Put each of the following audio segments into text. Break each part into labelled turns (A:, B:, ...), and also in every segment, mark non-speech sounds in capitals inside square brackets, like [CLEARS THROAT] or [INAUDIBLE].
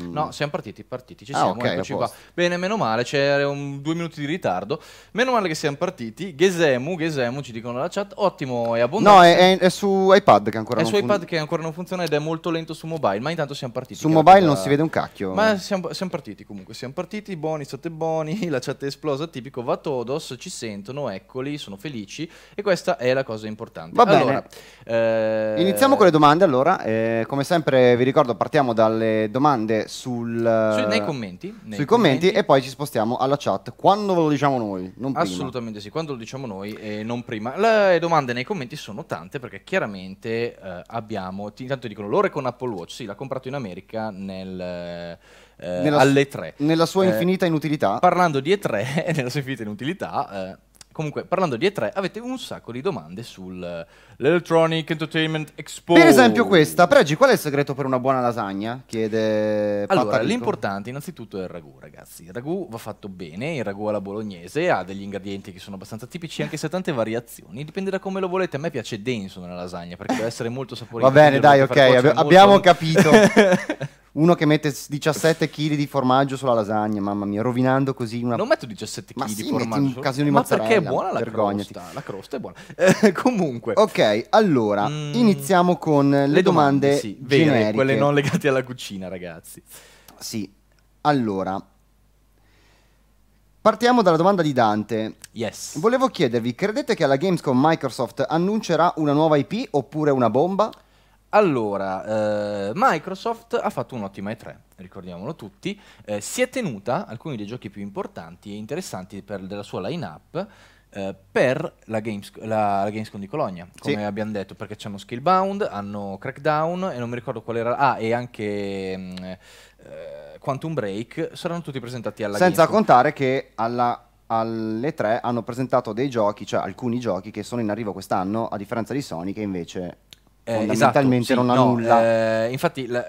A: Mm. No, siamo partiti, partiti, ci ah, siamo, okay, eccoci qua. Bene, meno male, c'era un due minuti di ritardo. Meno male che siamo partiti. Gesemu, Gesemu, ci dicono la chat, ottimo e abbondante. No, è, è,
B: è, su iPad che ancora è non funziona. È su iPad
A: che ancora non funziona ed è molto lento su mobile, ma intanto siamo partiti. Su mobile da... non si vede un
B: cacchio. Ma
A: siamo, siamo partiti comunque, siamo partiti, buoni, state buoni, [LAUGHS] la chat è esplosa, tipico, va todos, ci sentono, eccoli, sono felici e questa è la cosa importante. Va allora, bene. Eh... Iniziamo con
B: le domande allora, eh, come sempre vi ricordo partiamo dalle domande su sul, su, nei eh, commenti,
A: nei sui commenti, commenti,
B: e poi ci spostiamo alla chat quando ve lo diciamo noi, non Assolutamente
A: prima. sì, quando lo diciamo noi e non prima. Le domande nei commenti sono tante perché chiaramente eh, abbiamo, intanto dicono l'ore con Apple Watch, sì, l'ha comprato in America nel... Eh, nella, alle 3 nella sua eh, infinita eh, inutilità parlando di E3 [LAUGHS] nella sua infinita inutilità eh, Comunque, parlando di E3, avete un sacco di domande sull'Electronic eh, Entertainment Expo. Per esempio
B: questa, Pregi, qual è il segreto per una buona lasagna? Chiede Allora, l'importante
A: innanzitutto è il ragù, ragazzi. Il ragù va fatto bene, il ragù alla bolognese ha degli ingredienti che sono abbastanza tipici, anche se tante variazioni, dipende da come lo volete. A me piace denso nella lasagna perché deve essere molto saporito. Va bene, dai, ok, abbiamo molto... capito. [LAUGHS]
B: uno che mette 17 kg di formaggio sulla lasagna, mamma mia, rovinando così una... Non metto 17 kg sì, di formaggio. Metti un casino di ma perché è buona la vergognati.
A: crosta? La crosta è buona.
B: [LAUGHS] Eh, comunque. Ok, allora, mm, iniziamo con le, le domande, domande sì, vere, quelle non
A: legate alla cucina, ragazzi.
B: Sì. Allora, Partiamo dalla domanda di Dante. Yes. Volevo chiedervi, credete che alla Gamescom Microsoft annuncerà una nuova IP oppure una bomba? Allora, eh, Microsoft ha fatto un'ottima E3,
A: ricordiamolo tutti, eh, si è tenuta alcuni dei giochi più importanti e interessanti per, della sua line-up eh, per la, Games, la, la, Gamescom di Colonia, come sì. abbiamo detto, perché hanno Skillbound, hanno Crackdown e non mi ricordo qual era... Ah, e anche mh, mm, eh, Quantum Break, saranno tutti presentati alla Senza Gamescom.
B: contare che alla alle 3 hanno presentato dei giochi, cioè alcuni giochi che sono in arrivo quest'anno, a differenza di Sony che invece eh, esatto, fondamentalmente esatto, sì, non ha no,
A: nulla. Eh, infatti la,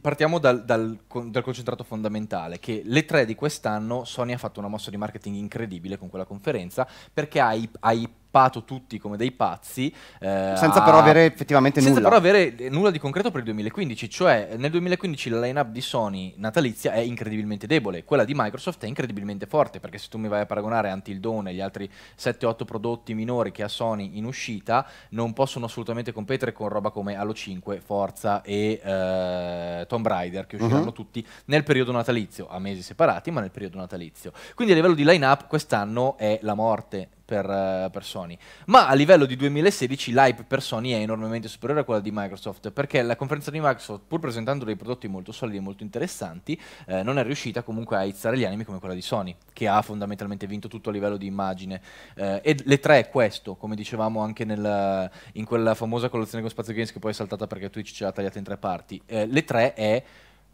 A: Partiamo dal, dal, dal, concentrato fondamentale, che le tre di quest'anno Sony ha fatto una mossa di marketing incredibile con quella conferenza, perché ha, ha ippato tutti come dei pazzi. Eh, senza però avere effettivamente senza nulla. Senza però avere eh, nulla di concreto per il 2015, cioè nel 2015 la line-up di Sony natalizia è incredibilmente debole, quella di Microsoft è incredibilmente forte, perché se tu mi vai a paragonare Until Dawn e gli altri 7-8 prodotti minori che ha Sony in uscita, non possono assolutamente competere con roba come Halo 5, Forza e... Eh, eh, Tomb Raider che usciranno uh mhm. -huh. tutti nel periodo natalizio, a mesi separati, ma nel periodo natalizio. Quindi a livello di line-up quest'anno è la morte per, eh, per, Sony. Ma a livello di 2016 l'hype per Sony è enormemente superiore a quella di Microsoft, perché la conferenza di Microsoft, pur presentando dei prodotti molto solidi e molto interessanti, eh, non è riuscita comunque a izzare gli animi come quella di Sony, che ha fondamentalmente vinto tutto a livello di immagine. Eh, e le tre è questo, come dicevamo anche nel, in quella famosa collezione con Spazio Games che poi è saltata perché Twitch ce l'ha tagliata in tre parti. Eh, le tre è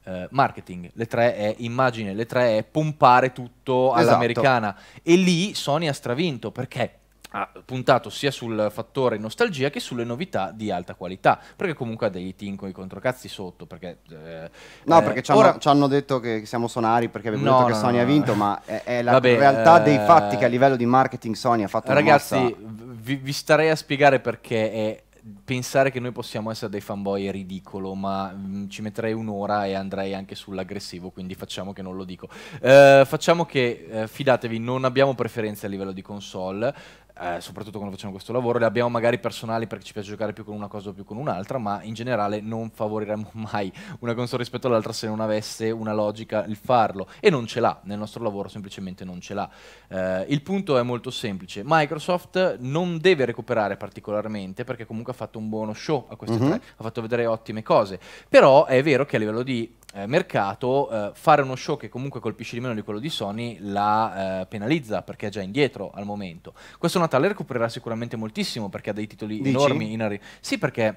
A: eh, marketing, le tre è immagine, le tre è pompare tutto esatto. all'americana. E lì Sony ha stravinto perché ha puntato sia sul fattore nostalgia che sulle novità di alta qualità, perché comunque ha dei team con i controcazzi sotto, perché... Eh, no, eh, perché ci hanno,
B: ci hanno, detto che siamo sonari perché abbiamo no, detto no, che Sony no. ha vinto, ma è, è la Vabbè, realtà eh... dei fatti che a livello di marketing Sony ha fatto... Ragazzi,
A: vi, vi starei a spiegare perché è pensare che noi possiamo essere dei fanboy è ridicolo, ma mh, mm, ci metterei un'ora e andrei anche sull'aggressivo, quindi facciamo che non lo dico. Eh, facciamo che, eh, fidatevi, non abbiamo preferenze a livello di console, eh, soprattutto quando facciamo questo lavoro, le abbiamo magari personali perché ci piace giocare più con una cosa o più con un'altra, ma in generale non favoriremmo [LAUGHS] mai una console rispetto all'altra se non avesse una logica il farlo e non ce l'ha, nel nostro lavoro semplicemente non ce l'ha. Eh, il punto è molto semplice, Microsoft non deve recuperare particolarmente perché comunque ha fatto un buono show a queste mm -hmm. tre, ha fatto vedere ottime cose, però è vero che a livello di eh, mercato eh, fare uno show che comunque colpisce di meno di quello di Sony la eh, penalizza perché è già indietro al momento. Questo non Natale recupererà sicuramente moltissimo perché ha dei titoli Dici? enormi in arrivo. Sì, perché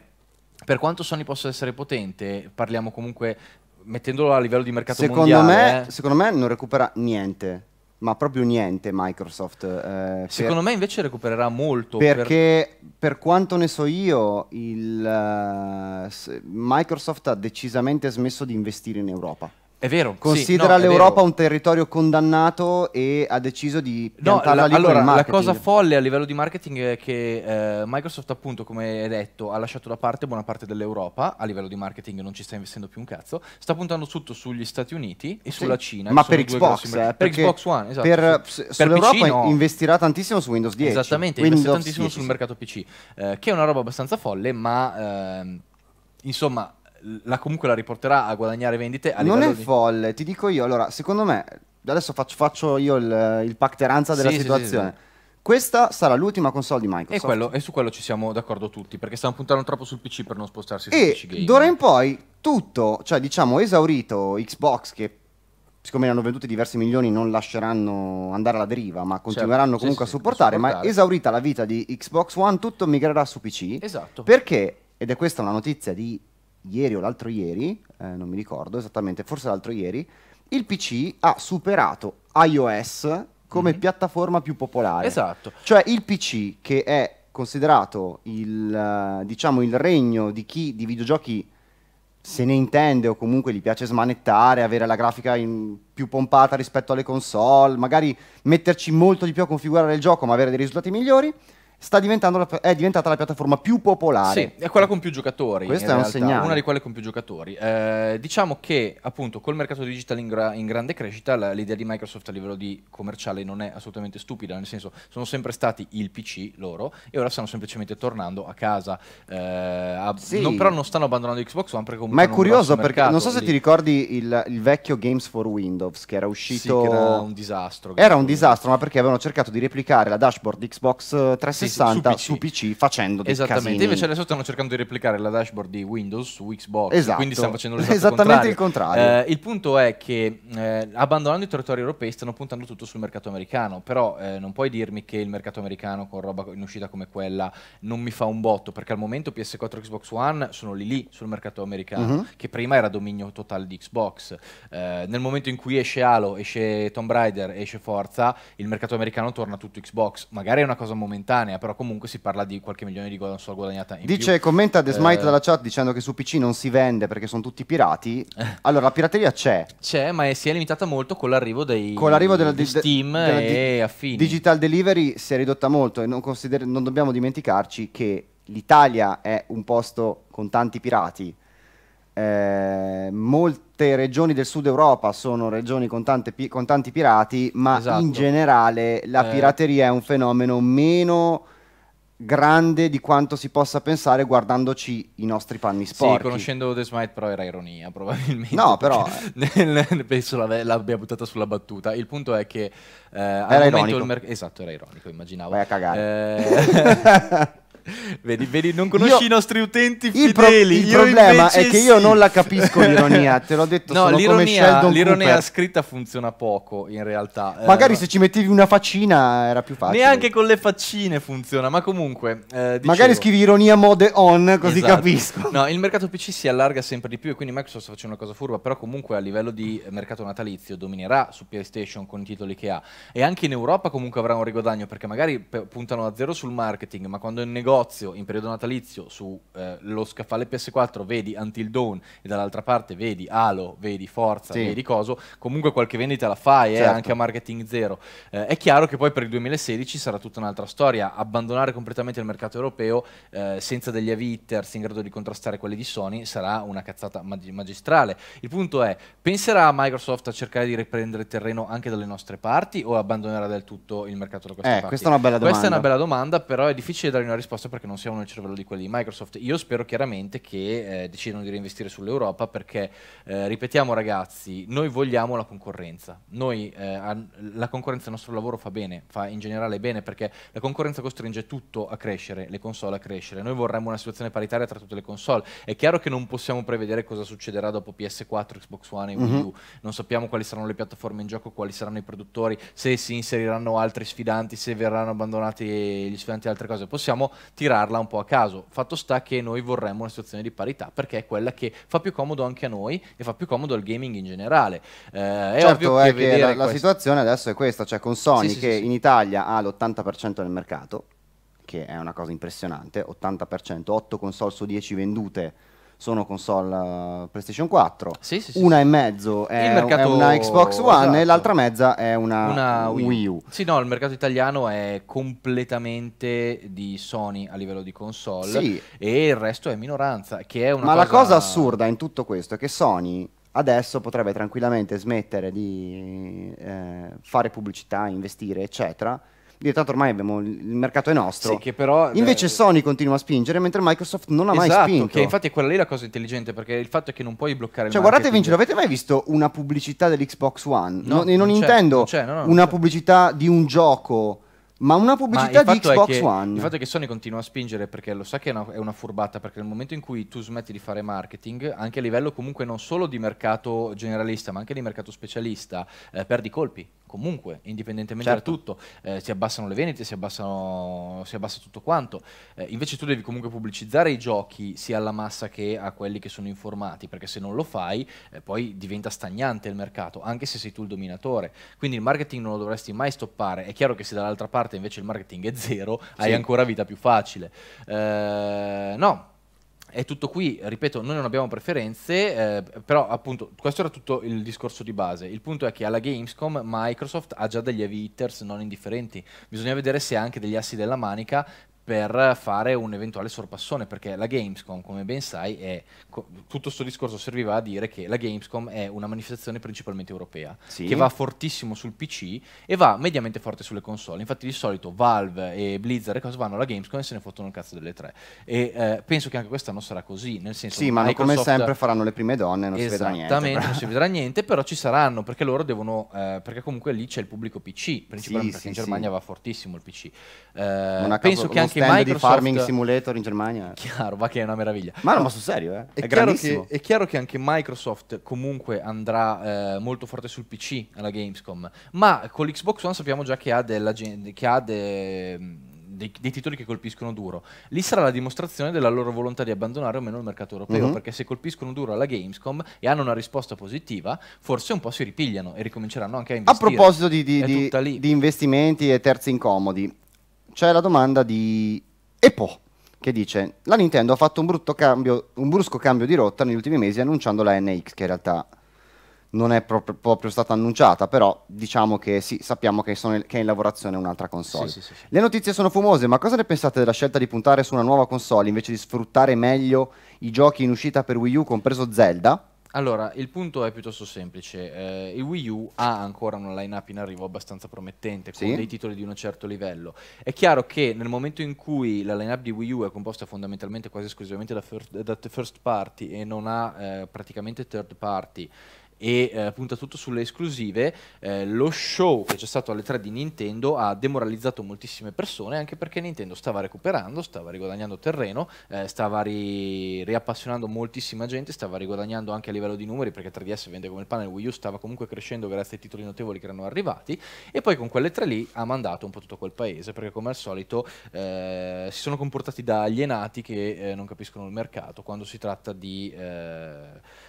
A: per quanto Sony possa essere potente, parliamo comunque mettendolo a livello di mercato secondo mondiale. Me, eh.
B: secondo me non recupera niente. Ma proprio niente Microsoft. Eh, secondo
A: me invece recupererà molto. Perché
B: per, per quanto ne so io, il, uh, Microsoft ha decisamente smesso di investire in Europa. È vero. Considera sì, no, l'Europa un territorio condannato e ha deciso di piantarla no, la, lì allora, La cosa
A: folle a livello di marketing è che eh, Microsoft appunto, come hai detto, ha lasciato da parte buona parte dell'Europa, a livello di marketing non ci sta investendo più un cazzo, sta puntando tutto sugli
B: Stati Uniti e sì. sulla Cina. Ma per Xbox, eh, per Xbox One, esatto. Per, sì. per sull'Europa no. investirà tantissimo su Windows 10. Esattamente, Windows investirà tantissimo 10, sul mercato
A: PC, eh, che è una roba abbastanza folle, ma... Ehm, insomma, la, comunque la riporterà a guadagnare vendite. A non è di...
B: folle, ti dico io. Allora, secondo me, adesso faccio, faccio io il, il pacteranza della sì, situazione. Sì, sì, questa sarà l'ultima console di Microsoft. E, quello,
A: e, su quello ci siamo d'accordo tutti, perché stanno puntando troppo sul PC per non spostarsi e su PC Game. D'ora in
B: poi tutto, cioè diciamo esaurito Xbox che siccome ne hanno vendute diversi milioni non lasceranno andare alla deriva, ma certo. continueranno certo, comunque sì, a, supportare, a, supportare, ma esaurita la vita di Xbox One tutto migrerà su PC. Esatto. Perché ed è questa una notizia di ieri o l'altro ieri, eh, non mi ricordo esattamente, forse l'altro ieri, il PC ha superato iOS come mm-hmm. piattaforma più popolare. Esatto. Cioè il PC che è considerato il, eh, diciamo, il regno di chi di videogiochi se ne intende o comunque gli piace smanettare, avere la grafica più pompata rispetto alle console, magari metterci molto di più a configurare il gioco ma avere dei risultati migliori la, è diventata la piattaforma più popolare. Sì,
A: è quella con più giocatori. Questo è un segnale. Una di quelle con più giocatori. Eh, diciamo che appunto col mercato digital in, gra in grande crescita l'idea di Microsoft a livello di commerciale non è assolutamente stupida, nel senso sono sempre stati il PC loro e ora stanno semplicemente tornando a casa. Eh,
B: a, sì. non, però non
A: stanno abbandonando Xbox One perché Ma è curioso perché non so se lì. ti
B: ricordi il, il, vecchio Games for Windows che era uscito... Sì, che era un disastro. Era un disastro, ma perché avevano cercato di replicare la dashboard di Xbox 360. 360 su PC, su PC facendo dei Esattamente, casini. invece
A: adesso stanno cercando di replicare la dashboard di Windows su Xbox, esatto. quindi stanno facendo Esattamente contrario. il contrario. Eh, il punto è che eh, abbandonando i territori europei stanno puntando tutto sul mercato americano, però eh, non puoi dirmi che il mercato americano con roba in uscita come quella non mi fa un botto, perché al momento PS4 e Xbox One sono lì lì sul mercato americano, uh mhm. -huh. che prima era dominio totale di Xbox. Eh, nel momento in cui esce Halo, esce Tomb Raider, esce Forza, il mercato americano torna tutto Xbox. Magari è una cosa momentanea, Crimea, però comunque si parla di qualche milione di gol guadagnata in Dice, più. commenta The Smite eh, dalla
B: chat dicendo che su PC non si vende perché sono tutti pirati. [LAUGHS] Allora, la pirateria c'è.
A: C'è, ma è, si è limitata molto con l'arrivo dei con l'arrivo della, di, Steam della, e di, affini. Digital
B: delivery si è ridotta molto e non, non dobbiamo dimenticarci che l'Italia è un posto con tanti pirati eh, molte regioni del sud Europa sono regioni con, tante, con tanti pirati, ma esatto. in generale la eh. pirateria è un fenomeno meno grande di quanto si possa pensare guardandoci i nostri panni sporchi. Sì, conoscendo
A: The Smite però era ironia probabilmente. No, però... [LAUGHS] penso l'abbia buttata sulla battuta. Il punto è che... Eh, era ironico. Merc- esatto, era ironico, immaginavo. Vai a cagare. Eh, [LAUGHS] [LAUGHS] Vedi, vedi, non conosci io, i nostri utenti fideli. Il, pro, il problema è che io non la capisco l'ironia, te l'ho detto no, solo come Sheldon L'ironia Cooper. scritta funziona poco in realtà. Magari eh, se ci
B: mettevi una faccina era più facile. Neanche
A: con le faccine funziona, ma comunque... Eh, Magari scrivi ironia mode on così esatto. capisco. No, il mercato PC si allarga sempre di più e quindi Microsoft sta facendo una cosa furba, però comunque a livello di mercato natalizio dominerà su PlayStation con i titoli che ha. E anche in Europa comunque avrà un rigodagno perché magari puntano a zero sul marketing, ma quando il negozio negozio in periodo natalizio sullo eh, scaffale PS4 vedi Until Dawn e dall'altra parte vedi Halo, vedi Forza, sì. vedi Coso, comunque qualche vendita la fai, eh, certo. eh, anche a marketing zero. Eh, è chiaro che poi per il 2016 sarà tutta un'altra storia, abbandonare completamente il mercato europeo eh, senza degli AV hitters in grado di contrastare quelli di Sony sarà una cazzata mag magistrale. Il punto è, penserà Microsoft a cercare di riprendere terreno anche dalle nostre parti o abbandonerà del tutto il mercato da queste eh, parti? Questa è una bella domanda. Questa è una bella domanda, però è difficile dare una risposta questo perché non siamo nel cervello di quelli di Microsoft. Io spero chiaramente che eh, decidano di reinvestire sull'Europa perché, eh, ripetiamo ragazzi, noi vogliamo la concorrenza. Noi, eh, la concorrenza il nostro lavoro fa bene, fa in generale bene perché la concorrenza costringe tutto a crescere, le console a crescere. Noi vorremmo una situazione paritaria tra tutte le console. È chiaro che non possiamo prevedere cosa succederà dopo PS4, Xbox One e Wii Mm -hmm. Non sappiamo quali saranno le piattaforme in gioco, quali saranno i produttori, se si inseriranno altri sfidanti, se verranno abbandonati gli sfidanti e altre cose. Possiamo tirarla un po' a caso. Fatto sta che noi vorremmo una situazione di parità perché è quella che fa più comodo anche a noi e fa più comodo al gaming in generale. Eh, è certo ovvio è che, che la, la,
B: situazione adesso è questa, cioè con Sony sì, sì, che sì, in Italia ha l'80% del mercato, che è una cosa impressionante, 80%, 8 console su 10 vendute sono console eh, PlayStation 4, sì, sì, sì, una e mezzo è, mercato... è una Xbox One esatto. e l'altra mezza è una, una Wii. Wii U.
A: Sì, no, il mercato italiano è completamente di Sony a livello di console e il resto è minoranza, che è una Ma cosa... la cosa
B: assurda in tutto questo è che Sony adesso potrebbe tranquillamente smettere di eh, fare pubblicità, investire, eccetera lì ormai abbiamo, il mercato è nostro. Sì, che
A: però, Invece
B: beh, Sony continua a spingere, mentre Microsoft non ha esatto, mai spinto. Che infatti
A: è quella lì la cosa intelligente, perché il fatto è che non puoi bloccare cioè, il marketing. Cioè, guardate
B: Vince, avete mai visto una pubblicità dell'Xbox One? No, no non, non intendo non no, non una c'è. pubblicità di un gioco... Ma una pubblicità ma di Xbox che, One. Il fatto è
A: che Sony continua a spingere perché lo sa che è una, è una, furbata, perché nel momento in cui tu smetti di fare marketing, anche a livello comunque non solo di mercato generalista, ma anche di mercato specialista, eh, perdi colpi comunque, indipendentemente certo. da tutto, eh, si abbassano le vendite, si, abbassano, si abbassa tutto quanto. Eh, invece tu devi comunque pubblicizzare i giochi sia alla massa che a quelli che sono informati, perché se non lo fai eh, poi diventa stagnante il mercato, anche se sei tu il dominatore. Quindi il marketing non lo dovresti mai stoppare. È chiaro che se dall'altra parte invece il marketing è zero, sì. hai ancora vita più facile. Eh, no, è tutto qui, ripeto, noi non abbiamo preferenze, eh, però appunto questo era tutto il discorso di base. Il punto è che alla Gamescom Microsoft ha già degli heavy hitters non indifferenti, bisogna vedere se ha anche degli assi della manica per fare un eventuale sorpassone, perché la Gamescom, come ben sai, è, tutto questo discorso serviva a dire che la Gamescom è una manifestazione principalmente europea, sì. che va fortissimo sul PC e va mediamente forte sulle console. Infatti di solito Valve e Blizzard e cose vanno alla Gamescom e se ne fottono il cazzo delle tre. E eh, penso che anche quest'anno sarà così, nel senso Sì, ma Microsoft... come sempre
B: faranno le prime donne, non si vedrà niente. Esattamente, non
A: si vedrà niente, però ci saranno, perché loro devono... Eh, perché comunque lì c'è il pubblico PC, principalmente sì, perché sì, in Germania va fortissimo
B: il PC. Eh, penso che anche che stand Microsoft... di Farming Simulator in Germania. Chiaro, va che è una meraviglia. Ma no, ma sul serio, eh? È, è chiaro che,
A: è chiaro che anche Microsoft comunque andrà eh, molto forte sul PC alla Gamescom, ma con l'Xbox One sappiamo già che ha, della, che ha de, dei, dei, titoli che colpiscono duro. Lì sarà la dimostrazione della loro volontà di abbandonare o meno il mercato europeo, mm -hmm. perché se colpiscono duro alla Gamescom e hanno una risposta positiva, forse un po' si ripigliano e ricominceranno anche a investire. A proposito di, di,
B: di, di investimenti e terzi incomodi, c'è la domanda di Epo che dice la Nintendo ha fatto un, cambio, un brusco cambio di rotta negli ultimi mesi annunciando la NX che in realtà non è proprio, proprio, stata annunciata, però diciamo che sì, sappiamo che, in, che è in lavorazione un'altra console. Sì, sì, sì, Le notizie sono fumose, ma cosa ne pensate della scelta di puntare su una nuova console invece di sfruttare meglio i giochi in uscita per Wii U, compreso Zelda?
A: Allora, il punto è piuttosto semplice. Eh, il Wii U ha ancora una line-up in arrivo abbastanza promettente, sì? con dei titoli di un certo livello. È chiaro che nel momento in cui la line-up di Wii U è composta fondamentalmente quasi esclusivamente da first, da first party e non ha eh, praticamente third party, e eh, punta tutto sulle esclusive, eh, lo show che c'è stato alle 3 di Nintendo ha demoralizzato moltissime persone anche perché Nintendo stava recuperando, stava riguadagnando terreno, eh, stava ri riappassionando moltissima gente, stava riguadagnando anche a livello di numeri perché 3DS vende come il pane, Wii U stava comunque crescendo grazie ai titoli notevoli che erano arrivati e poi con quelle 3 lì ha mandato un po' tutto quel paese perché come al solito eh, si sono comportati da alienati che eh, non capiscono il mercato quando si tratta di eh,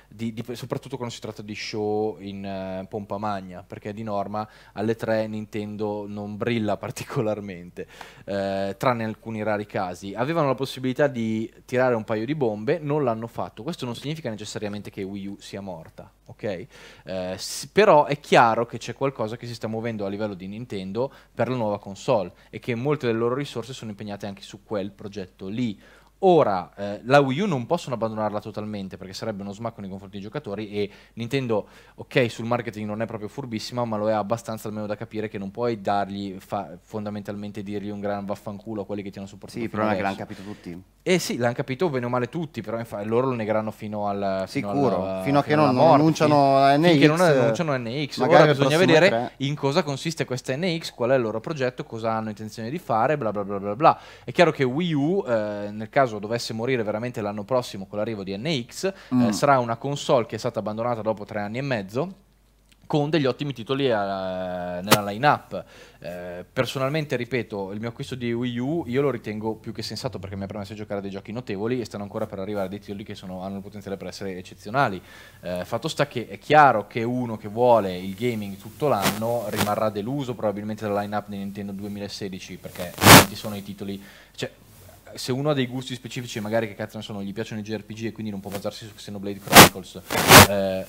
A: di, di, soprattutto quando si tratta di show in uh, pompa magna, perché di norma alle 3 Nintendo non brilla [LAUGHS] particolarmente, eh, tranne alcuni rari casi. Avevano la possibilità di tirare un paio di bombe, non l'hanno fatto. Questo non significa necessariamente che Wii U sia morta, ok? Eh, però è chiaro che c'è qualcosa che si sta muovendo a livello di Nintendo per la nuova console e che molte delle loro risorse sono impegnate anche su quel progetto lì. Ora, eh, la Wii U non possono abbandonarla totalmente perché sarebbe uno smacco nei confronti dei giocatori e Nintendo, ok, sul marketing non è proprio furbissima, ma lo è abbastanza almeno da capire che non puoi dargli, fondamentalmente dirgli un gran vaffanculo a quelli che ti hanno supportato. Sì, il problema è che l'hanno capito tutti. Eh sì, l'hanno capito bene o male tutti, però loro lo negheranno fino al... Fino Sicuro, alla, fino a che non, morte, annunciano NX. Finché non annunciano NX. Ora bisogna vedere 3. in cosa consiste questa NX, qual è il loro progetto, cosa hanno intenzione di fare, bla bla bla bla bla. È chiaro che Wii U, eh, nel caso caso dovesse morire veramente l'anno prossimo con l'arrivo di NX, mm. eh, sarà una console che è stata abbandonata dopo tre anni e mezzo con degli ottimi titoli a, eh, nella line-up. Eh, personalmente, ripeto, il mio acquisto di Wii U io lo ritengo più che sensato perché mi ha permesso di giocare a dei giochi notevoli e stanno ancora per arrivare dei titoli che sono, hanno il potenziale per essere eccezionali. Eh, fatto sta che è chiaro che uno che vuole il gaming tutto l'anno rimarrà deluso probabilmente dalla line-up di Nintendo 2016 perché ci sono i titoli... Cioè, se uno ha dei gusti specifici, magari che cazzo ne sono, gli piacciono i JRPG e quindi non può basarsi su Xenoblade Chronicles, eh,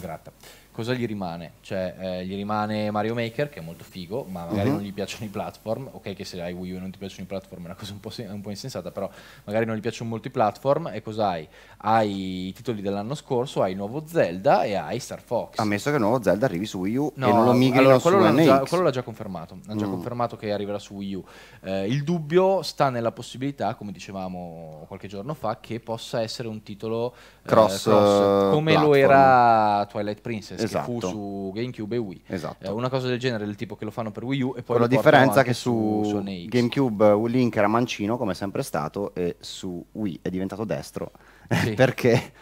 A: gratta cosa gli rimane? Cioè, eh, gli rimane Mario Maker, che è molto figo, ma magari uh-huh. non gli piacciono i platform. Ok, che se hai Wii U e non ti piacciono i platform è una cosa un po', se- un po', insensata, però magari non gli piacciono molto i platform. E cos'hai? Hai i titoli dell'anno scorso, hai il nuovo Zelda e hai Star Fox. Ammesso
B: che il nuovo Zelda arrivi su Wii U no, e non lo migrino allora, quello su NX. Già,
A: quello l'ha già confermato. Hanno mm. già confermato che arriverà su Wii U. Eh, il dubbio sta nella possibilità, come dicevamo qualche giorno fa, che possa essere un titolo eh, cross, eh, cross come platform. lo era Twilight Princess che esatto. fu su GameCube e Wii. Esatto. Eh, una cosa del genere, del tipo che lo fanno per Wii U e poi... Con la differenza che
B: su, su, GameCube Link era mancino, come è sempre stato, e su Wii è diventato destro. Eh, sì. perché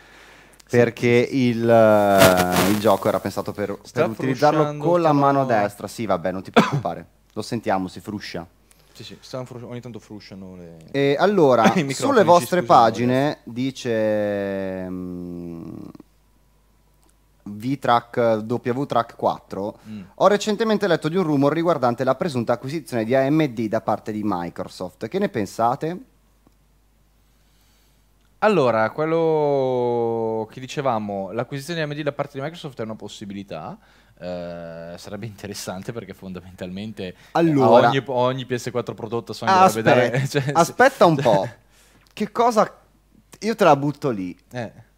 B: perché il, uh, il, gioco era pensato per, per utilizzarlo con la mano destra. Sì, vabbè, non ti preoccupare. [COUGHS] Lo sentiamo, si fruscia.
A: Sì, sì, frus- ogni tanto frusciano le... E allora, [LAUGHS] sulle vostre pagine
B: dice... Mh, mm, V-Track W-Track 4, mm. ho recentemente letto di un rumor riguardante la presunta acquisizione di AMD da parte di Microsoft. Che ne pensate?
A: Allora, quello che dicevamo, l'acquisizione di AMD da parte di Microsoft è una possibilità. Eh, sarebbe interessante perché fondamentalmente allora, eh, ogni, ogni, PS4 prodotto Sony aspetta, dovrebbe dare... [LAUGHS] Cioè, aspetta un po',
B: che cosa... Io te la butto lì. Eh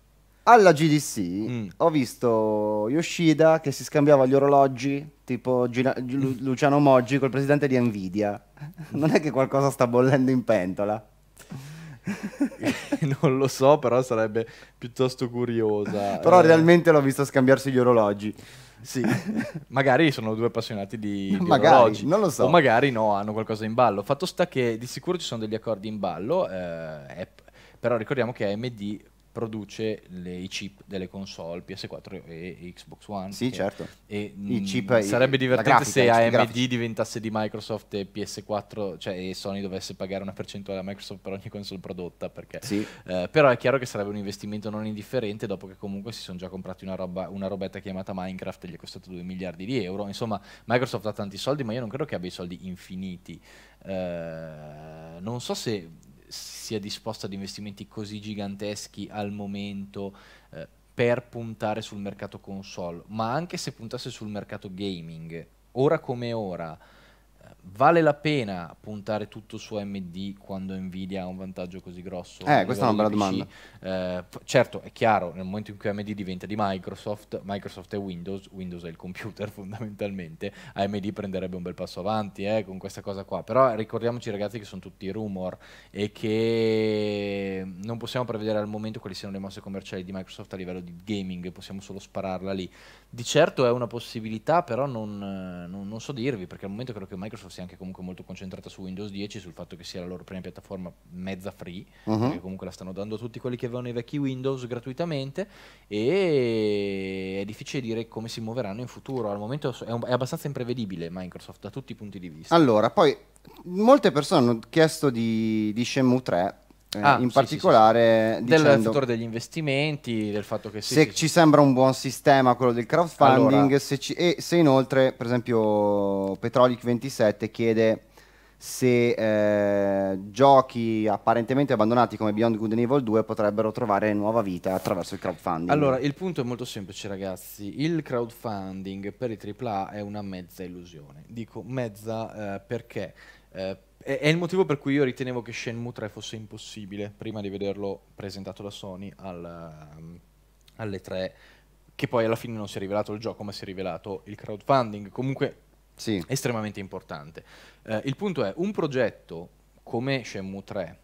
B: alla GDC mm. ho visto Yoshida che si scambiava gli orologi tipo Gina- Lu- Luciano Moggi col presidente di Nvidia. [LAUGHS] Non è che qualcosa sta bollendo in pentola? [LAUGHS] non lo
C: so, però sarebbe piuttosto curiosa. però eh... realmente l'ho visto scambiarsi gli orologi.
A: Sì, magari sono due appassionati di, di [LAUGHS] magari, orologi. Non lo so. O magari no, hanno qualcosa in ballo. Fatto sta che di sicuro ci sono degli accordi in ballo. Eh, è... però ricordiamo che AMD produce le, i chip delle console PS4 e Xbox One. Sì, certo. E, I mm, chip, sarebbe divertente se AMD diventasse di Microsoft e PS4, cioè e Sony dovesse pagare una percentuale a Microsoft per ogni console prodotta. Perché, sì. eh, però è chiaro che sarebbe un investimento non indifferente, dopo che comunque si sono già comprati una, roba, una robetta chiamata Minecraft e gli è costato 2 miliardi di euro. Insomma, Microsoft ha tanti soldi, ma io non credo che abbia i soldi infiniti. Uh, non so se sia disposta ad investimenti così giganteschi al momento eh, per puntare sul mercato console, ma anche se puntasse sul mercato gaming, ora come ora Vale la pena puntare tutto su AMD quando Nvidia ha un vantaggio così grosso? Eh, questa è una bella domanda. Eh, certo, è chiaro, nel momento in cui AMD diventa di Microsoft, Microsoft è Windows, Windows è il computer [LAUGHS] fondamentalmente, AMD prenderebbe un bel passo avanti eh, con questa cosa qua, però ricordiamoci ragazzi che sono tutti rumor e che non possiamo prevedere al momento quali siano le mosse commerciali di Microsoft a livello di gaming, possiamo solo spararla lì. Di certo è una possibilità, però non, non, non so dirvi, perché al momento credo che Microsoft Microsoft sia anche comunque molto concentrata su Windows 10, sul fatto che sia la loro prima piattaforma mezza free, uh-huh. perché comunque la stanno dando a tutti quelli che avevano i vecchi Windows gratuitamente e è difficile dire come si muoveranno in futuro, al momento è, un, è abbastanza imprevedibile Microsoft da tutti i punti di vista.
B: Allora, poi molte persone hanno chiesto di, di Shenmue 3 eh, ah, in sì, particolare sì, sì, dicendo, del fattore
A: degli investimenti, del fatto che se ci
B: sembra un buon sistema quello del crowdfunding allora. se ci, e se inoltre per esempio Petrolic27 chiede se eh, giochi apparentemente abbandonati come Beyond Good and Evil 2 potrebbero trovare nuova vita attraverso il crowdfunding. Allora, il
A: punto è molto semplice ragazzi, il crowdfunding per i AAA è una mezza illusione, dico mezza eh, perché eh, è il motivo per cui io ritenevo che Shenmue 3 fosse impossibile prima di vederlo presentato da Sony al, um, alle 3 che poi alla fine non si è rivelato il gioco ma si è rivelato il crowdfunding comunque sì. estremamente importante eh, il punto è un progetto come Shenmue 3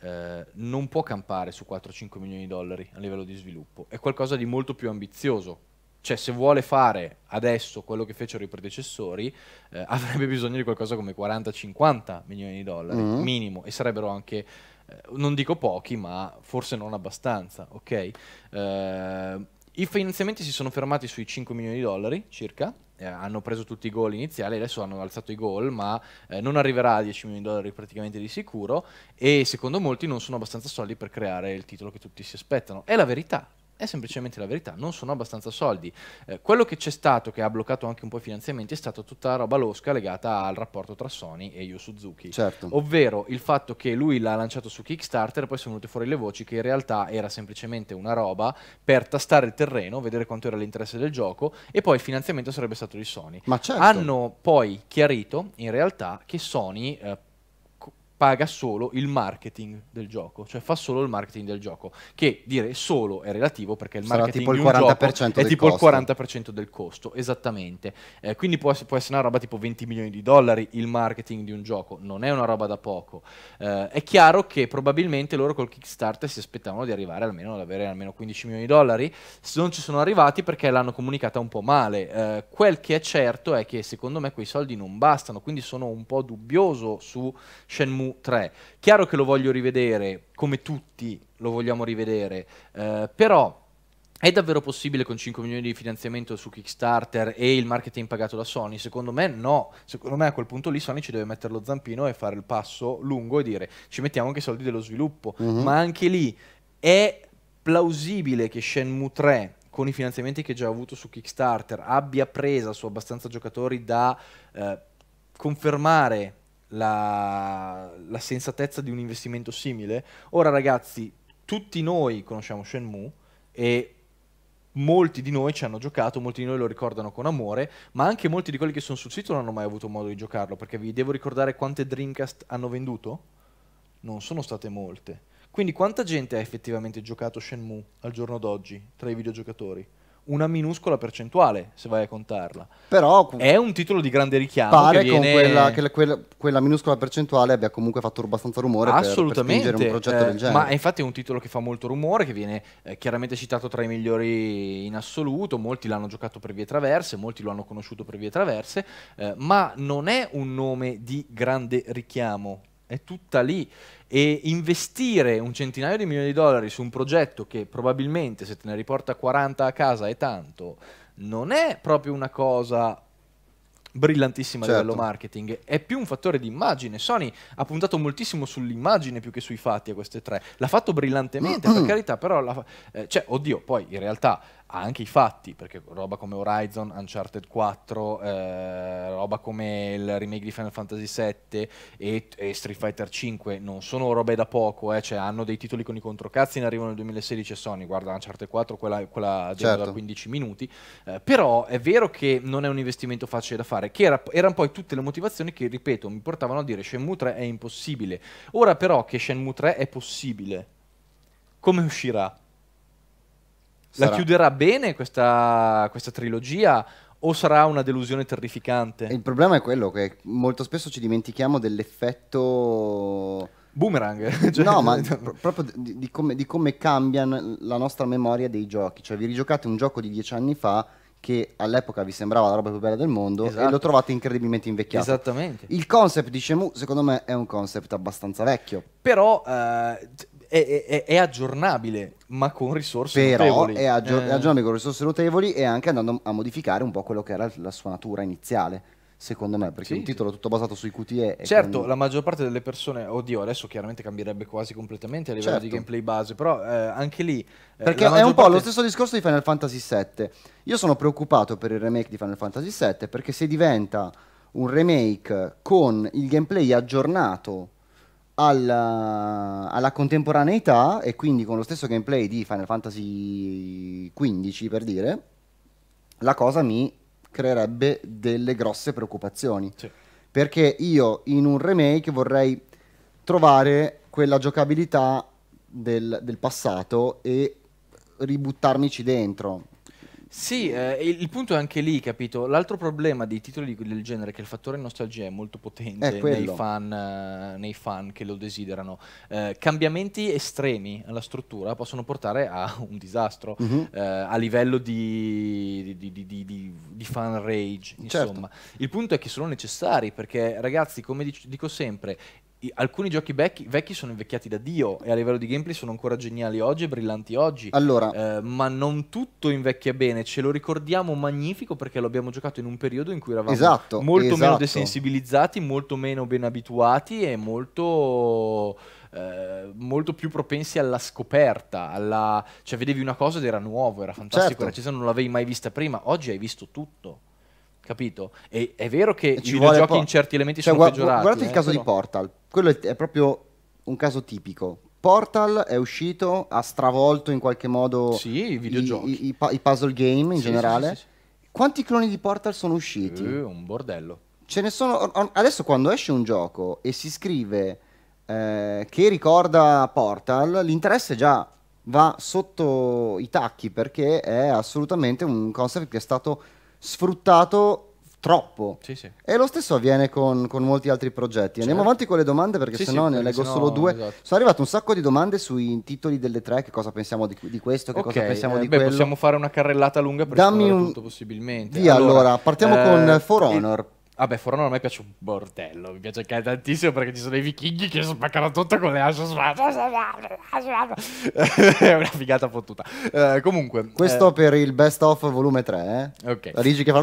A: eh, non può campare su 4-5 milioni di dollari a livello di sviluppo è qualcosa di molto più ambizioso cioè, se vuole fare adesso quello che fecero i predecessori, eh, [LAUGHS] avrebbe bisogno di qualcosa come 40-50 milioni di dollari, mm. minimo, e sarebbero anche eh, non dico pochi, ma forse non abbastanza, ok? Uh, I finanziamenti si sono fermati sui 5 milioni di dollari circa, eh, hanno preso tutti i gol iniziali, adesso hanno alzato i gol, ma eh, non arriverà a 10 milioni di dollari praticamente di sicuro e secondo molti non sono abbastanza soldi per creare il titolo che tutti si aspettano. È la verità, è semplicemente la verità, non sono abbastanza soldi. Eh, quello che c'è stato, che ha bloccato anche un po' i finanziamenti, è stata tutta la roba losca legata al rapporto tra Sony e Yu Suzuki. Certo. Ovvero il fatto che lui l'ha lanciato su Kickstarter, poi sono venute fuori le voci che in realtà era semplicemente una roba per tastare il terreno, vedere quanto era l'interesse del gioco e poi il finanziamento sarebbe stato di Sony. Ma certo. Hanno poi chiarito in realtà che Sony... Eh, paga solo il marketing del gioco, cioè fa solo il marketing del gioco, che dire solo è relativo perché il marketing tipo il di un gioco è tipo costo. il 40% del costo, esattamente. Eh, quindi può, può, essere una roba tipo 20 milioni di dollari il marketing di un gioco, non è una roba da poco. Eh, è chiaro che probabilmente loro col Kickstarter si aspettavano di arrivare almeno ad avere almeno 15 milioni di dollari, se non ci sono arrivati perché l'hanno comunicata un po' male. Eh, quel che è certo è che secondo me quei soldi non bastano, quindi sono un po' dubbioso su Shenmue 3. Chiaro che lo voglio rivedere, come tutti lo vogliamo rivedere, eh, però... È davvero possibile con 5 milioni di finanziamento su Kickstarter e il marketing pagato da Sony? Secondo me no. Secondo me a quel punto lì Sony ci deve mettere lo zampino e fare il passo lungo e dire ci mettiamo anche i soldi dello sviluppo. Mm-hmm. Ma anche lì è plausibile che Shenmue 3 con i finanziamenti che già ha avuto su Kickstarter abbia presa su abbastanza giocatori da eh, confermare la, la sensatezza di un investimento simile. Ora ragazzi, tutti noi conosciamo Shenmue e molti di noi ci hanno giocato, molti di noi lo ricordano con amore, ma anche molti di quelli che sono sul sito non hanno mai avuto modo di giocarlo, perché vi devo ricordare quante Dreamcast hanno venduto? Non sono state molte. Quindi quanta gente ha effettivamente giocato Shenmue al giorno d'oggi tra i videogiocatori? una minuscola percentuale, se vai a contarla.
B: Però è un titolo di grande richiamo. Pare che viene... con quella, che quella, quella, minuscola percentuale abbia comunque fatto abbastanza rumore Assolutamente. Per, per un progetto eh, del genere. Ma
A: infatti è un titolo che fa molto rumore, che viene eh, chiaramente citato tra i migliori in assoluto. Molti l'hanno giocato per vie traverse, molti lo hanno conosciuto per vie traverse, eh, ma non è un nome di grande richiamo è tutta lì e investire un centinaio di milioni di dollari su un progetto che probabilmente se te ne riporta 40 a casa è tanto, non è proprio una cosa brillantissima certo. a livello certo. marketing, è più un fattore di immagine. Sony ha puntato moltissimo sull'immagine più che sui fatti a queste tre. L'ha fatto brillantemente, [CLEARS THROAT] per carità, però, fa... eh, cioè, oddio, poi in realtà anche i fatti, perché roba come Horizon, Uncharted 4, eh, roba come il remake di Final Fantasy VII e, e Street Fighter V non sono robe da poco, eh, cioè hanno dei titoli con i controcazzi, ne arrivano nel 2016 e Sony, guarda Uncharted 4, quella, quella certo. da 15 minuti, eh, però è vero che non è un investimento facile da fare, che era, erano poi tutte le motivazioni che, ripeto, mi portavano a dire Shenmue 3 è impossibile, ora però che Shenmue 3 è possibile, come uscirà? sarà. La chiuderà bene questa, questa trilogia o sarà una delusione terrificante? Il
B: problema è quello che molto spesso ci dimentichiamo dell'effetto... Boomerang. [LAUGHS] Cioè... No, ma [LAUGHS] pro- proprio di, di, come, di come cambia la nostra memoria dei giochi. Cioè, vi rigiocate un gioco di dieci anni fa che all'epoca vi sembrava la roba più bella del mondo esatto. e lo esatto. trovate incredibilmente invecchiato. Esattamente. Il concept di Shemu, secondo me, è un concept abbastanza vecchio.
A: Però eh, è, è, è, aggiornabile, ma con risorse Però notevoli. Però è, aggior- eh. aggiornabile
B: con risorse notevoli e anche andando a modificare un po' quello che era la sua natura iniziale. Secondo me, perché sì. un titolo tutto basato sui QTE. Certo, con... la
A: maggior parte delle persone, oddio, adesso chiaramente cambierebbe quasi completamente a livello certo. di gameplay base, però eh, anche lì.
B: Eh, perché è un po' parte... lo stesso discorso di Final Fantasy VII. Io sono preoccupato per il remake di Final Fantasy VII perché se diventa un remake con il gameplay aggiornato alla, alla, contemporaneità e quindi con lo stesso gameplay di Final Fantasy XV per dire, la cosa mi creerebbe delle grosse preoccupazioni. Sì. Perché io in un remake vorrei trovare quella giocabilità del, del passato e ributtarmici dentro.
A: Sì, eh, il, il punto è anche lì, capito? L'altro problema dei titoli del genere è che il fattore nostalgia è molto potente È nei fan, eh, nei fan che lo desiderano. Eh, cambiamenti estremi alla struttura possono portare a un disastro Mhm. eh, a livello di, di, di- di- di- di fan rage. Certo. Insomma, il punto è che sono necessari perché, ragazzi, come dic- dico sempre, alcuni giochi vecchi, vecchi, sono invecchiati da Dio e a livello di gameplay sono ancora geniali oggi e brillanti oggi. Allora, eh, ma non tutto invecchia bene, ce lo ricordiamo magnifico perché lo abbiamo giocato in un periodo in cui eravamo esatto, molto esatto. meno desensibilizzati, molto meno ben abituati e molto... Eh, molto più propensi alla scoperta, alla... cioè vedevi una cosa ed era nuovo, era fantastico, certo. la recensione non l'avevi mai vista prima, oggi hai visto tutto capito? E
B: è vero che ci i videogiochi po- in certi elementi cioè, sono gu- peggiorati. Guardate eh, il caso però... di Portal, quello è, è, proprio un caso tipico. Portal è uscito, ha stravolto in qualche modo sì, i, i, i, i, puzzle game in sì, generale. Sì, Quanti cloni di Portal sono usciti? Uh, un bordello. Ce ne sono. Adesso quando esce un gioco e si scrive eh, che ricorda Portal, l'interesse già va sotto i tacchi perché è assolutamente un concept che è stato sfruttato troppo. Sì, sì. E lo stesso avviene con, con molti altri progetti. Andiamo certo. avanti con le domande perché sì, sennò ne leggo sennò... solo due. Esatto. Sono arrivate un sacco di domande sui titoli delle tre, che cosa pensiamo di, di questo, che okay. cosa pensiamo eh, di beh, quello. Possiamo
A: fare una carrellata lunga per Dammi un... tutto possibilmente. Via, allora, allora partiamo eh, con For Honor. Il... Vabbè, For Honor a me piace un bordello, mi piace anche tantissimo perché ci sono i vichinghi che spaccano tutto con le asce [LAUGHS]
C: È una
A: figata fottuta. Uh, comunque... Questo eh...
B: per il Best of volume 3, eh? Ok. La Rigi che fa... [LAUGHS]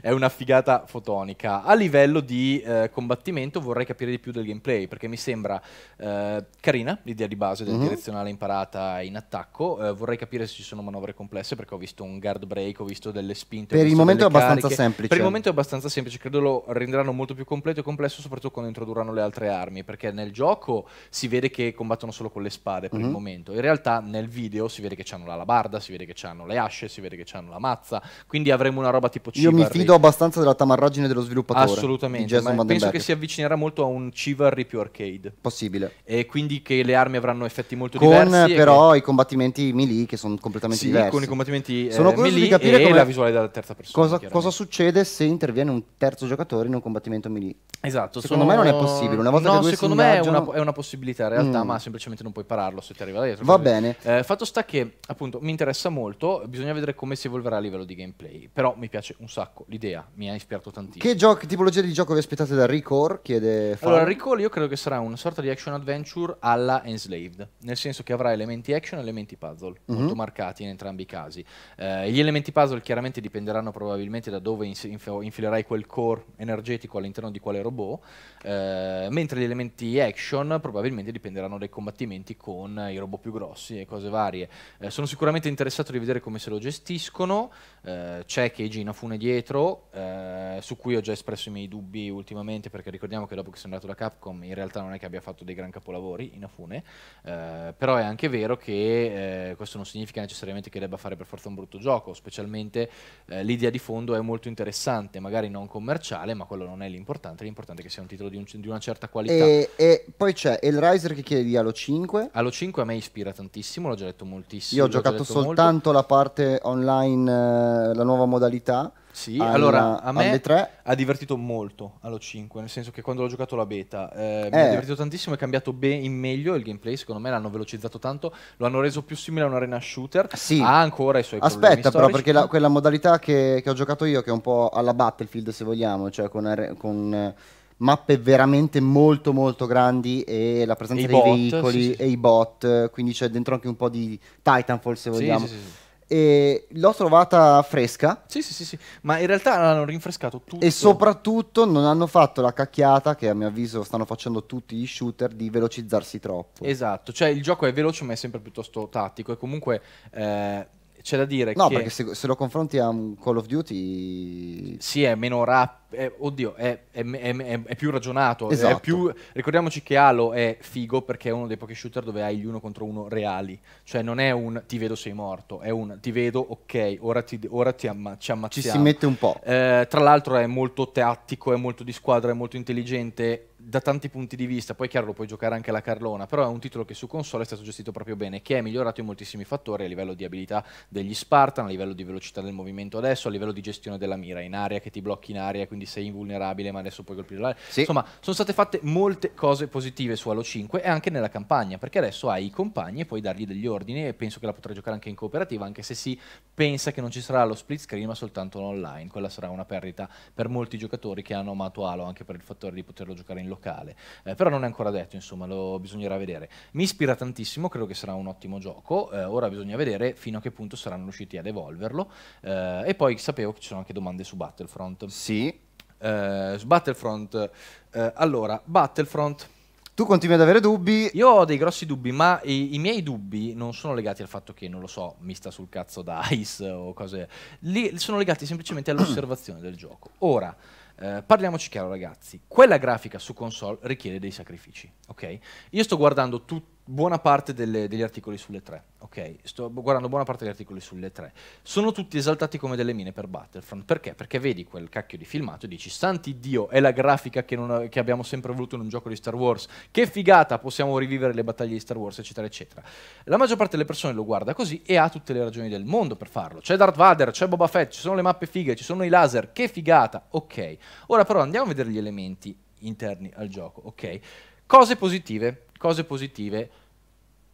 A: è una figata fotonica. A livello di eh, combattimento vorrei capire di più del gameplay, perché mi sembra eh, carina l'idea di base del mm -hmm. direzionale imparata in attacco. Eh, vorrei capire se ci sono manovre complesse, perché ho visto un guard break, ho visto delle spinte... Per il momento è abbastanza semplice. Per il momento è abbastanza semplice semplice, credo lo renderanno molto più completo e complesso soprattutto quando introdurranno le altre armi, perché nel gioco si vede che combattono solo con le spade per mm -hmm. il mhm. momento, in realtà nel video si vede che hanno la labarda, si vede che hanno le asce, si vede che hanno la mazza, quindi avremo una roba tipo
B: Civarri. Io mi fido abbastanza della tamarraggine dello sviluppatore. Assolutamente, penso che
A: si avvicinerà molto a un Chivalry più arcade. Possibile. E quindi che le armi avranno effetti molto con, diversi. Eh, con però
B: che... i combattimenti melee che sono completamente sì, diversi. con i combattimenti sono eh, di capire e come... la visuale della terza persona. Cosa, cosa succede se interviene un terzo giocatore in un combattimento melee. Esatto. Secondo sono... me non è possibile. Una volta no, che secondo me ingaggiano... è, una,
A: è una, possibilità in realtà, mm. ma semplicemente non puoi pararlo se ti arriva da dietro. Va bene. Eh, fatto sta che, appunto, mi interessa molto. Bisogna vedere come si evolverà a livello di gameplay. Però mi piace un sacco l'idea, mi ha ispirato tantissimo. Che, gioco,
B: tipologia di gioco vi aspettate da Recore? Chiede Far. Allora, Recore
A: io credo che sarà una sorta di action adventure alla Enslaved, nel senso che avrà elementi action e elementi puzzle, mm -hmm. molto marcati in entrambi i casi. Eh, gli elementi puzzle chiaramente dipenderanno probabilmente da dove inf infilerai quel core energetico all'interno di quale robot, eh, mentre gli elementi action probabilmente dipenderanno dai combattimenti con i robot più grossi e cose varie. Eh, sono sicuramente interessato di vedere come se lo gestiscono, eh, c'è Keiji Inafune dietro, eh, su cui ho già espresso i miei dubbi ultimamente perché ricordiamo che dopo che sono andato da Capcom in realtà non è che abbia fatto dei gran capolavori Inafune, eh, però è anche vero che eh, questo non significa necessariamente che debba fare per forza un brutto gioco, specialmente l'idea di fondo è molto interessante, magari non come commerciale, ma quello non è l'importante, l'importante è che sia un titolo di, un, di una certa
B: qualità. E, e poi c'è El Riser che chiede di Halo 5. Halo 5 a me ispira tantissimo, l'ho già detto moltissimo. Io ho giocato soltanto molto. la parte online, eh, la nuova modalità sì, alla, allora a me
A: ha divertito molto allo 5, nel senso che quando l'ho giocato la beta eh, eh. mi ha eh. divertito tantissimo, è cambiato ben in meglio il gameplay, secondo me l'hanno velocizzato tanto, lo hanno reso più simile a un arena shooter, ah, sì. ha ancora i suoi Aspetta, però perché la,
B: quella modalità che, che, ho giocato io, che è un po' alla Battlefield se vogliamo, cioè con... con eh, mappe veramente molto molto grandi e la presenza e dei bot, veicoli sì, sì. e i bot, quindi c'è dentro anche un po' di Titanfall se vogliamo. Sì, sì, Sì, e l'ho trovata fresca. Sì, sì, sì, sì,
A: ma in realtà l'hanno rinfrescato tutto. E
B: soprattutto non hanno fatto la cacchiata che a mio avviso stanno facendo tutti gli shooter di velocizzarsi troppo.
A: Esatto, cioè il gioco è veloce ma è sempre piuttosto tattico e comunque... Eh c'è da dire no, che... No, perché se,
B: se, lo confronti a un Call of Duty... Sì, è
A: meno rapido è, oddio, è, è, è, più ragionato. Esatto. Più, ricordiamoci che Halo è figo perché è uno dei pochi shooter dove hai gli uno contro uno reali. Cioè non è un ti vedo sei morto, è un ti vedo, ok, ora, ti, ora ti amma, ci ammazziamo. Ci si mette un po'. Eh, tra l'altro è molto tattico, è molto di squadra, è molto intelligente da tanti punti di vista, poi chiaro lo puoi giocare anche la Carlona, però è un titolo che su console è stato gestito proprio bene, che è migliorato in moltissimi fattori a livello di abilità degli Spartan, a livello di velocità del movimento adesso, a livello di gestione della mira in aria, che ti blocchi in aria, quindi quindi sei invulnerabile ma adesso puoi colpire l'area. Sì. Insomma, sono state fatte molte cose positive su Halo 5 e anche nella campagna, perché adesso hai i compagni e puoi dargli degli ordini e penso che la potrai giocare anche in cooperativa, anche se si pensa che non ci sarà lo split screen ma soltanto online. Quella sarà una perdita per molti giocatori che hanno amato Halo anche per il fattore di poterlo giocare in locale. Eh, però non è ancora detto, insomma, lo bisognerà vedere. Mi ispira tantissimo, credo che sarà un ottimo gioco. Eh, ora bisogna vedere fino a che punto saranno riusciti ad evolverlo. Eh, e poi sapevo che ci sono anche domande su Battlefront. Sì, eh, su Battlefront. Eh, allora, Battlefront. Tu continui ad avere dubbi? Io ho dei grossi dubbi, ma i, i, miei dubbi non sono legati al fatto che, non lo so, mi sta sul cazzo da [LAUGHS] Ice o cose... Lì sono legati semplicemente all'osservazione del gioco. Ora, eh, parliamoci chiaro ragazzi, quella grafica su console richiede dei sacrifici, ok? Io sto guardando tutto buona parte delle, degli articoli sulle tre, ok? Sto guardando buona parte degli articoli sulle tre. Sono tutti esaltati come delle mine per Battlefront, perché? Perché vedi quel cacchio di filmato e dici, santi Dio, è la grafica che, non, che, abbiamo sempre voluto in un gioco di Star Wars, che figata, possiamo rivivere le battaglie di Star Wars, eccetera, eccetera. La maggior parte delle persone lo guarda così e ha tutte le ragioni del mondo per farlo. C'è Darth Vader, c'è Boba Fett, ci sono le mappe fighe, ci sono i laser, che figata, ok. Ora però andiamo a vedere gli elementi interni al gioco, ok? Cose positive cose positive,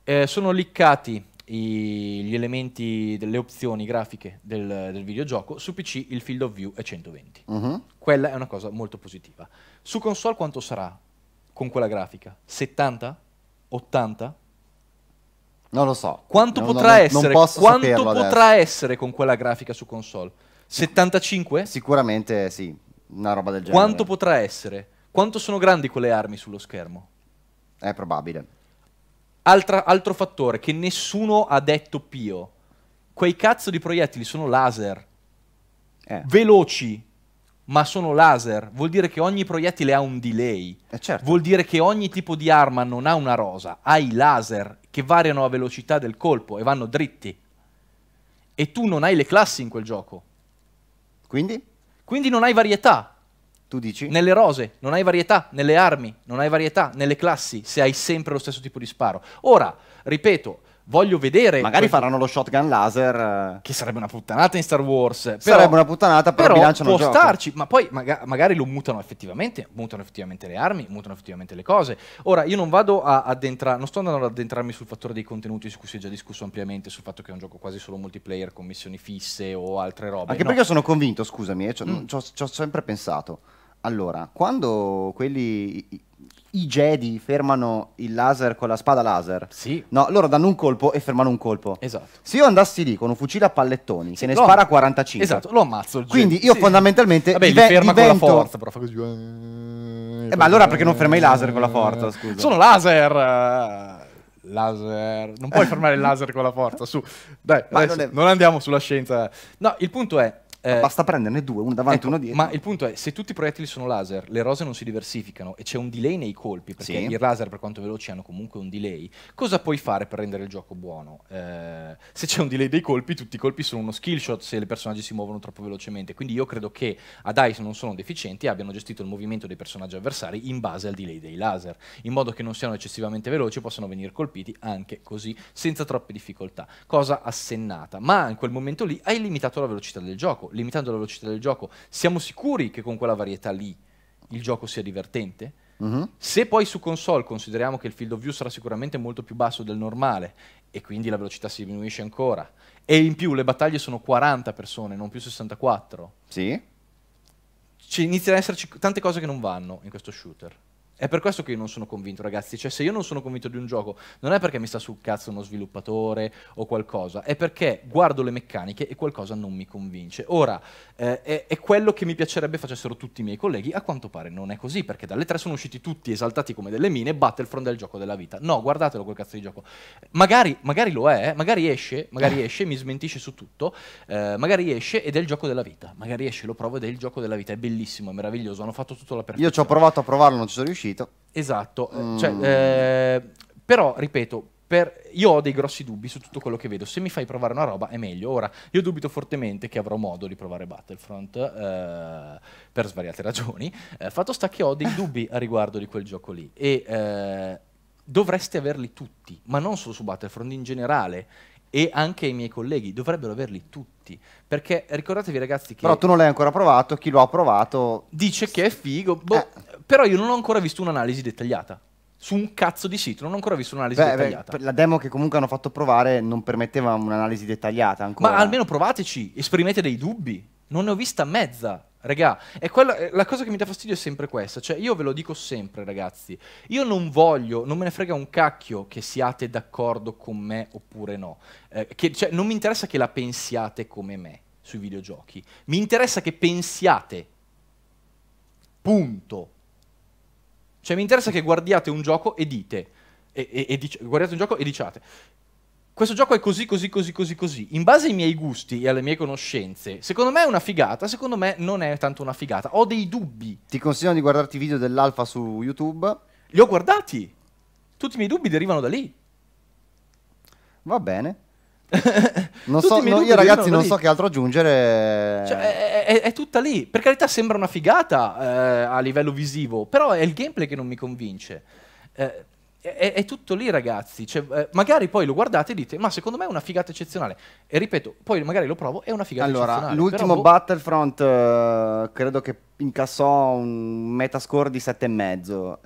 A: eh, sono liccati i, gli elementi delle opzioni grafiche del, del, videogioco, su PC il field of view è 120. Uh -huh. Quella è una cosa molto positiva. Su console quanto sarà con quella grafica? 70? 80? Non lo so. Quanto, non, potrà, non, essere, non quanto potrà essere con quella grafica su console? 75? Sicuramente sì, una roba del genere. Quanto potrà essere? Quanto sono grandi quelle armi sullo schermo? È probabile. Altra, altro fattore che nessuno ha detto Pio. Quei cazzo di proiettili sono laser. Eh. Veloci, ma sono laser. Vuol dire che ogni proiettile ha un delay. Eh certo. Vuol dire che ogni tipo di arma non ha una rosa, ha i laser che variano a velocità del colpo e vanno dritti. E tu non hai le classi in quel gioco. Quindi? Quindi non hai varietà. Tu dici? Nelle rose non hai varietà, nelle armi non hai varietà, nelle classi se hai sempre lo stesso tipo di sparo. Ora, ripeto, voglio vedere. Magari quel... faranno lo shotgun laser. Eh. Che sarebbe una puttanata in Star Wars. Però, sarebbe una
B: puttanata, però, però bilanciano può il gioco. starci,
A: ma poi maga magari lo mutano effettivamente. Mutano effettivamente le armi, mutano effettivamente le cose. Ora, io non vado a addentrare, non sto andando ad addentrarmi sul fattore dei contenuti su cui si è già discusso ampiamente, sul fatto che è un gioco quasi solo multiplayer con missioni fisse o altre robe. Anche no. perché sono
B: convinto, scusami, eh, cioè, mm. ci ho mm. sempre pensato allora, quando quelli, i Jedi fermano il laser con la spada laser. Sì. No, loro danno un colpo e fermano un colpo. Esatto. Se io andassi lì con un fucile a pallettoni sì, che ne spara 45. Esatto, lo ammazzo. Quindi io sì. fondamentalmente Vabbè, dive- ferma divento... con la forza, però fa così. Eh, eh ma allora perché non ferma i laser
C: con la eh. forza, scusa? Sono laser. Eh, laser. Non puoi [LAUGHS] fermare il laser con la forza, su. Dai, adesso, non, è... non andiamo sulla scienza. No, il punto è eh, Basta prenderne
B: due, uno davanti e ecco, uno dietro. Ma il
A: punto è, se tutti i proiettili sono laser, le rose non si diversificano e c'è un delay nei colpi, perché sì. i laser per quanto veloci hanno comunque un delay, cosa puoi fare per rendere il gioco buono? Eh, se c'è un delay dei colpi, tutti i colpi sono uno skill shot se i personaggi si muovono troppo velocemente, quindi io credo che ad DICE non sono deficienti e abbiano gestito il movimento dei personaggi avversari in base al delay dei laser, in modo che non siano eccessivamente veloci e possano venire colpiti anche così, senza troppe difficoltà, cosa assennata, ma in quel momento lì hai limitato la velocità del gioco limitando la velocità del gioco, siamo sicuri che con quella varietà lì il gioco sia divertente? Mm -hmm. Se poi su console consideriamo che il field of view sarà sicuramente molto più basso del normale e quindi la velocità si diminuisce ancora e in più le battaglie sono 40 persone, non più 64. Sì. Ci iniziano ad esserci tante cose che non vanno in questo shooter. È per questo che io non sono convinto, ragazzi. Cioè, se io non sono convinto di un gioco, non è perché mi sta sul cazzo uno sviluppatore o qualcosa, è perché guardo le meccaniche e qualcosa non mi convince. Ora, eh, è, è, quello che mi piacerebbe facessero tutti i miei colleghi, a quanto pare non è così, perché dalle tre sono usciti tutti esaltati come delle mine, Battlefront è il gioco della vita. No, guardatelo quel cazzo di gioco. Magari, magari lo è, eh. magari esce, magari eh. esce, mi smentisce su tutto, eh, magari esce ed è il gioco della vita. Magari esce, lo provo ed è il gioco della vita. È bellissimo, è meraviglioso, hanno fatto tutto la perfezione. Io ci ho provato
B: a provarlo, non ci sono riuscito uscito.
A: Esatto, eh, mm. cioè,
B: eh,
A: però ripeto, per, io ho dei grossi dubbi su tutto quello che vedo. Se mi fai provare una roba è meglio. Ora, io dubito fortemente che avrò modo di provare Battlefront eh, per svariate ragioni. Eh, fatto sta che ho dei dubbi a riguardo di quel gioco lì. E eh, dovreste averli tutti, ma non solo su Battlefront in generale e anche i miei colleghi dovrebbero averli tutti. Perché ricordatevi, ragazzi, che. Però tu non l'hai ancora provato, chi lo ha provato. Dice che è figo. Boh, eh. Però io non ho ancora visto un'analisi dettagliata. Su un cazzo di sito, non ho ancora visto un'analisi beh, dettagliata.
B: Beh, la demo che comunque hanno fatto provare non permetteva un'analisi dettagliata ancora. Ma
A: almeno provateci, esprimete dei dubbi non ne ho vista mezza. Regà, quello, eh, la cosa che mi dà fastidio è sempre questa, cioè io ve lo dico sempre ragazzi, io non voglio, non me ne frega un cacchio che siate d'accordo con me oppure no, eh, che, cioè, non mi interessa che la pensiate come me sui videogiochi, mi interessa che pensiate, punto. Cioè mi interessa che guardiate un gioco e dite, e, e, e dic guardiate un gioco e diciate, questo gioco è così, così, così, così, così. In base ai miei gusti e alle mie conoscenze, secondo me è una figata, secondo me non è tanto una figata. Ho dei dubbi. Ti consiglio di guardarti i video dell'alfa su YouTube. Li ho guardati. Tutti i miei dubbi derivano da lì. Va bene. [LAUGHS]
B: non so, no, io ragazzi non so che altro aggiungere. Cioè, è,
A: è, è, tutta lì. Per carità sembra una figata eh, a livello visivo, però è il gameplay che non mi convince. Eh, è, è, tutto lì, ragazzi. Cioè, eh, magari poi lo guardate e dite: Ma secondo me è una figata eccezionale. E ripeto, poi magari lo provo, è una figata allora, eccezionale. l'ultimo boh...
B: Battlefront uh, credo che incassò un metascore di 7,5. Uh,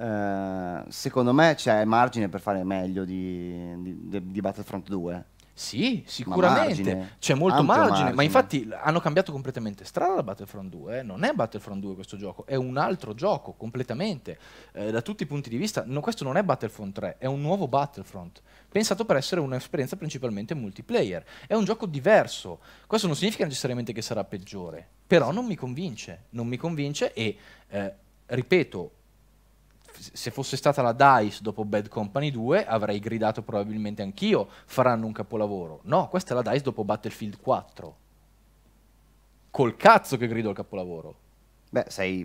B: eh, secondo me c'è margine per fare meglio di, di, di Battlefront 2. Sì, sicuramente, c'è molto margine, margine, ma
A: infatti hanno cambiato completamente strada da Battlefront 2, eh? non è Battlefront 2 questo gioco, è un altro gioco completamente, eh, da tutti i punti di vista, no, questo non è Battlefront 3, è un nuovo Battlefront, pensato per essere un'esperienza principalmente multiplayer, è un gioco diverso, questo non significa necessariamente che sarà peggiore, però non mi convince, non mi convince e, eh, ripeto, se fosse stata la DICE dopo Bad Company 2 avrei gridato probabilmente anch'io faranno un capolavoro.
B: No, questa è la DICE dopo Battlefield 4. Col cazzo che grido il capolavoro. Beh, sei,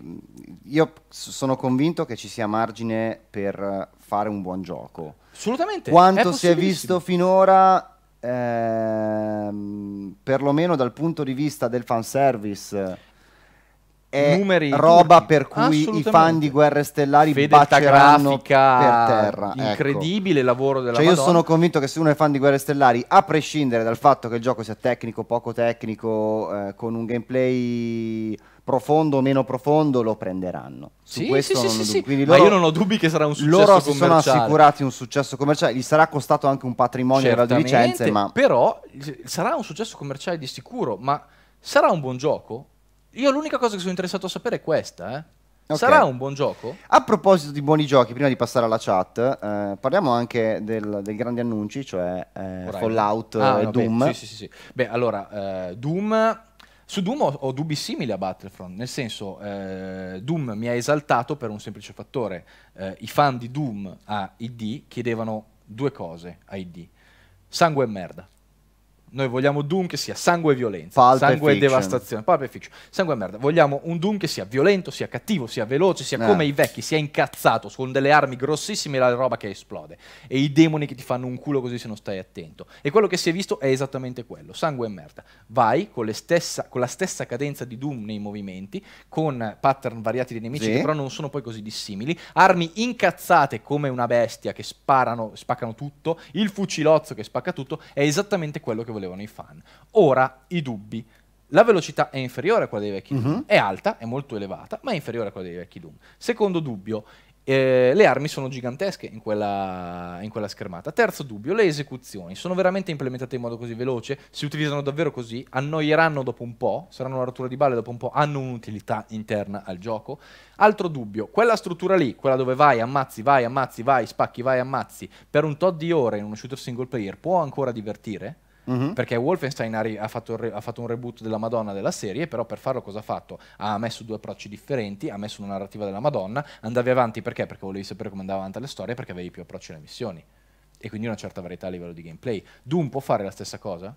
B: io sono convinto che ci sia margine per fare un buon gioco.
A: Assolutamente. Quanto è si è visto
B: finora, ehm, perlomeno dal punto di vista del fanservice è Numeri roba turchi. per cui i fan di Guerre Stellari Fedeltà baceranno per terra. Ecco. Incredibile
A: ecco. lavoro della cioè Madonna. Io sono
B: convinto che se uno è fan di Guerre Stellari, a prescindere dal fatto che il gioco sia tecnico, poco tecnico, eh, con un gameplay profondo o meno profondo, lo prenderanno. Su sì, questo sì, sì, sì. Loro, Ma io non ho dubbi che sarà un successo loro commerciale. Loro si sono assicurati un successo commerciale, gli sarà costato anche un patrimonio di licenze, ma...
A: Però sarà un successo commerciale di sicuro, ma sarà un buon gioco? Io l'unica cosa che sono interessato a sapere è questa, eh. Okay. Sarà un
B: buon gioco? A proposito di buoni giochi, prima di passare alla chat, eh, parliamo anche del, dei grandi annunci, cioè eh, Fallout ah, e no, Doom. Beh, sì, sì,
A: sì. Beh, allora, eh, Doom... Su Doom ho, ho, dubbi simili a Battlefront, nel senso eh, Doom mi ha esaltato per un semplice fattore. Eh, I fan di Doom a ID chiedevano due cose a ID, sangue e merda. Noi vogliamo Doom che sia sangue e violenza, Pulp sangue e fiction. devastazione, Pulp fiction, sangue e merda. Vogliamo un Doom che sia violento, sia cattivo, sia veloce, sia eh. come i vecchi, sia incazzato, con delle armi grossissime e la roba che esplode. E i demoni che ti fanno un culo così se non stai attento. E quello che si è visto è esattamente quello, sangue e merda. Vai con, stessa, con la stessa cadenza di Doom nei movimenti, con pattern variati di nemici sì. che però non sono poi così dissimili, armi incazzate come una bestia che sparano, spaccano tutto, il fucilozzo che spacca tutto, è esattamente quello che vogliamo volevano i fan. Ora i dubbi. La velocità è inferiore a quella dei vecchi uh mhm. -huh. Doom, è alta, è molto elevata, ma è inferiore a quella dei vecchi Doom. Secondo dubbio, eh, le armi sono gigantesche in quella, in quella, schermata. Terzo dubbio, le esecuzioni sono veramente implementate in modo così veloce? Si utilizzano davvero così? Annoieranno dopo un po'? Saranno una rottura di balle dopo un po'? Hanno un'utilità interna al gioco? Altro dubbio, quella struttura lì, quella dove vai, ammazzi, vai, ammazzi, vai, spacchi, vai, ammazzi, per un tot di ore in uno shooter single player può ancora divertire? -hmm. perché Wolfenstein ha, ha, fatto ha, fatto un reboot della Madonna della serie, però per farlo cosa ha fatto? Ha messo due approcci differenti, ha messo una narrativa della Madonna, andavi avanti perché? Perché volevi sapere come andava avanti la storia, perché avevi più approcci alle missioni e quindi una certa varietà a livello di gameplay. Doom può fare la stessa cosa?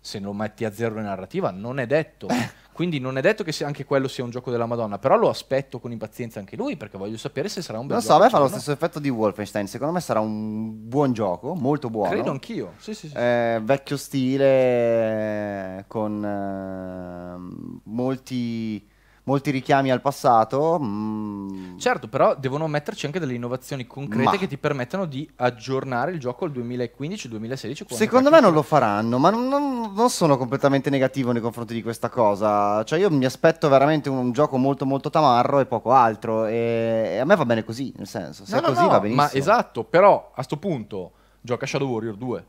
A: se lo metti a zero in narrativa, non è detto. Eh. Quindi non è detto che anche quello sia un gioco della Madonna, però lo aspetto con impazienza anche lui, perché voglio sapere se sarà un bel non gioco. Non so, a me fa lo stesso
B: effetto di Wolfenstein, secondo me sarà un buon gioco, molto buono. Credo
A: anch'io, sì, sì, sì.
B: Eh, vecchio stile, eh, con eh, molti molti richiami al passato. Mm.
A: Certo, però devono metterci anche delle innovazioni concrete ma. che ti permettano di aggiornare il gioco al 2015-2016. Secondo me non
B: lo faranno, ma non, non, non, sono completamente negativo nei confronti di questa cosa. Cioè io mi aspetto veramente un, un gioco molto molto tamarro e poco altro e, e, a me va bene così, nel senso, se no, è così no, va benissimo. Ma
A: esatto, però a sto punto gioca Shadow Warrior 2.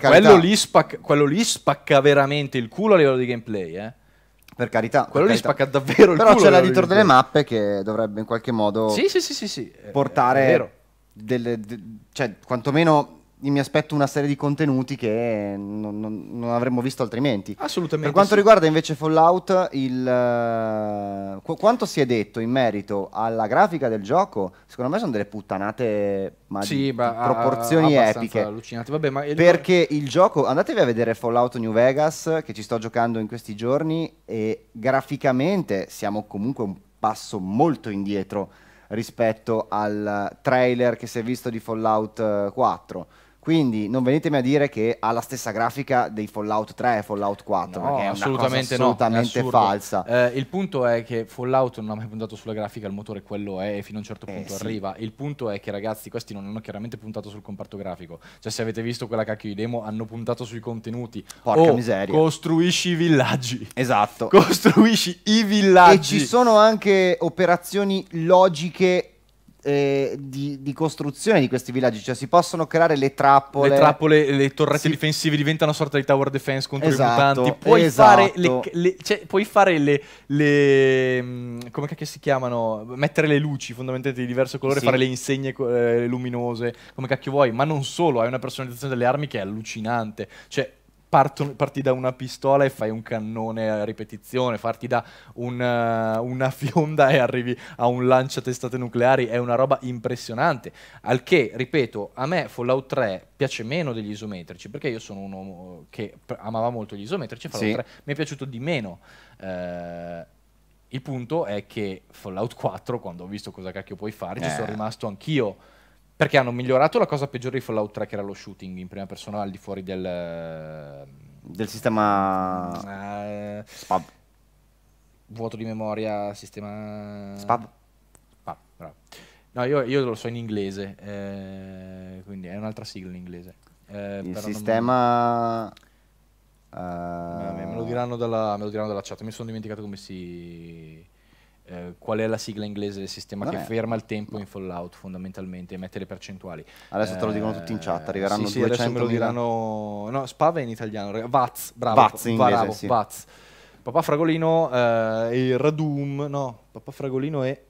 A: Quello lì, spacca, quello lì, spacca, veramente il culo a livello di gameplay, eh per carità.
B: Quello per carità. spacca davvero il Però c'è l'editor delle mappe che dovrebbe in qualche modo sì, sì, sì, eh, portare delle, de, cioè, quantomeno mi aspetto una serie di contenuti che non, non, non avremmo visto altrimenti. Assolutamente. Per quanto sì. riguarda invece Fallout, il, uh, quanto si è detto in merito alla grafica del gioco, secondo me sono delle puttanate ma sì, di, bah, proporzioni epiche.
A: Allucinate. Vabbè, ma perché
B: il gioco, andatevi a vedere Fallout New Vegas, che ci sto giocando in questi giorni, e graficamente siamo comunque un passo molto indietro rispetto al trailer che si è visto di Fallout 4 eh, quindi non venitemi a dire che ha la stessa grafica dei Fallout 3 e Fallout 4, no, perché è assolutamente, assolutamente no, è falsa.
A: Eh, il punto è che Fallout non ha mai puntato sulla grafica, il motore quello è e fino a un certo eh, punto eh, arriva. Sì. Il punto è che ragazzi, questi non hanno chiaramente puntato sul comparto grafico. Cioè se avete visto quella cacchio di demo, hanno puntato sui contenuti.
C: Porca oh, miseria.
B: Costruisci
C: i villaggi. Esatto. [LAUGHS] Costruisci
B: i villaggi. E ci sono anche operazioni logiche eh, di, di, costruzione di questi villaggi, cioè si possono creare le trappole. Le trappole,
C: le torrette si... difensive diventano una sorta di tower defense contro esatto, i mutanti. Puoi esatto. fare,
B: le, le, cioè,
A: puoi fare le, le, mm, come cacchio si chiamano? Mettere le luci fondamentalmente di diverso colore, sì. fare le insegne eh, luminose, come cacchio vuoi, ma non solo, hai una personalizzazione delle armi che è allucinante. Cioè, parto, parti da una pistola e fai un cannone a ripetizione, parti da eh, una, una [LAUGHS] fionda e arrivi a un lancia testate nucleari, è una roba impressionante. Al che, ripeto, a me Fallout 3 piace meno degli isometrici, perché io sono uno che amava molto gli isometrici, Fallout sì. 3 mi è piaciuto di meno. Eh, il punto è che Fallout 4, quando ho visto cosa cacchio puoi fare, eh. ci sono eh. rimasto anch'io perché hanno migliorato la cosa peggiore di Fallout 3, che era lo shooting in prima persona al di fuori del... Ehm, del sistema... Uh, eh, Spab. Vuoto di memoria, sistema... Spab. Spab, bravo. No, io, io lo so in inglese, eh, quindi è un'altra sigla in inglese. Eh, Il sistema... Non... Uh... Me, lo eh, dalla, me lo diranno dalla chat, mi sono dimenticato come si eh, qual è la sigla inglese del sistema Vabbè. che ferma il tempo in Fallout fondamentalmente e mette le percentuali. Adesso eh, te lo dicono eh, tutti in chat, arriveranno sì, sì, 200 adesso me lo diranno no, Spava è in italiano, Vaz, bravo, Vaz in inglese, bravo, sì. Vaz. Papà Fragolino eh, e Radum, no, Papà Fragolino è...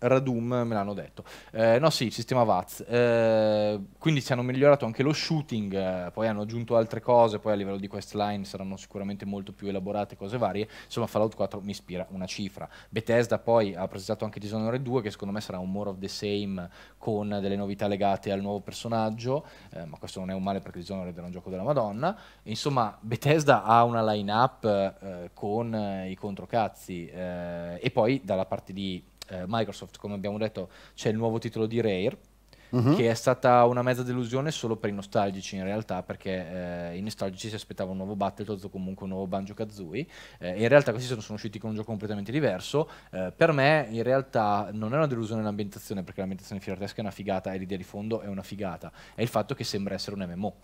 A: Radum me l'hanno detto. Eh, no, sì, sistema VATS. Eh, quindi ci hanno migliorato anche lo shooting, eh, poi hanno aggiunto altre cose, poi a livello di quest line saranno sicuramente molto più elaborate cose varie. Insomma, Fallout 4 mi ispira una cifra. Bethesda poi ha presentato anche Dishonored 2, che secondo me sarà un more of the same con delle novità legate al nuovo personaggio, eh, ma questo non è un male perché Dishonored era un gioco della Madonna. Insomma, Bethesda ha una line-up eh, con i controcazzi eh, e poi dalla parte di eh, Microsoft, come abbiamo detto, c'è il nuovo titolo di Rare. Uh mhm. -huh. Che è stata una mezza delusione solo per i nostalgici in realtà, perché eh, i nostalgici si aspettavano un nuovo Battletoads o comunque un nuovo Banjo Kazooie. Eh, in realtà questi sono, sono, usciti con un gioco completamente diverso. Eh, per me, in realtà, non è una delusione l'ambientazione, perché l'ambientazione filartesca è una figata e l'idea di fondo è una figata. È il fatto che sembra essere un MMO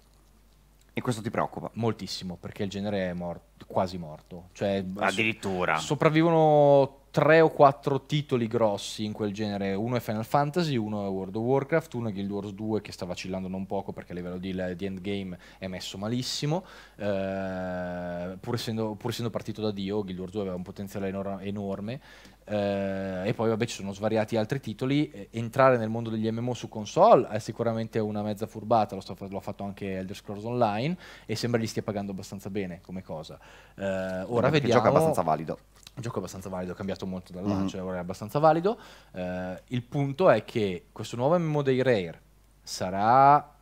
A: e
B: questo ti preoccupa?
A: Moltissimo, perché il genere è morto, quasi morto. Cioè,
B: Addirittura.
A: Sopravvivono tre o quattro titoli grossi in quel genere. Uno è Final Fantasy, uno è World of Warcraft, uno è Guild Wars 2 che sta vacillando non poco perché a livello di, di endgame è messo malissimo. Eh, pur, essendo, pur, essendo, partito da Dio, Guild Wars 2 aveva un potenziale enor- enorme. Eh, e poi vabbè ci sono svariati altri titoli. Entrare nel mondo degli MMO su console è sicuramente una mezza furbata, l'ho, fatto anche Elder Scrolls Online e sembra gli stia pagando abbastanza bene come cosa. Eh, ora vediamo... gioco abbastanza valido. Un gioco abbastanza valido, è cambiato molto dal mm-hmm. lancio, ora è abbastanza valido. Uh, il punto è che questo nuovo MMO dei Rare sarà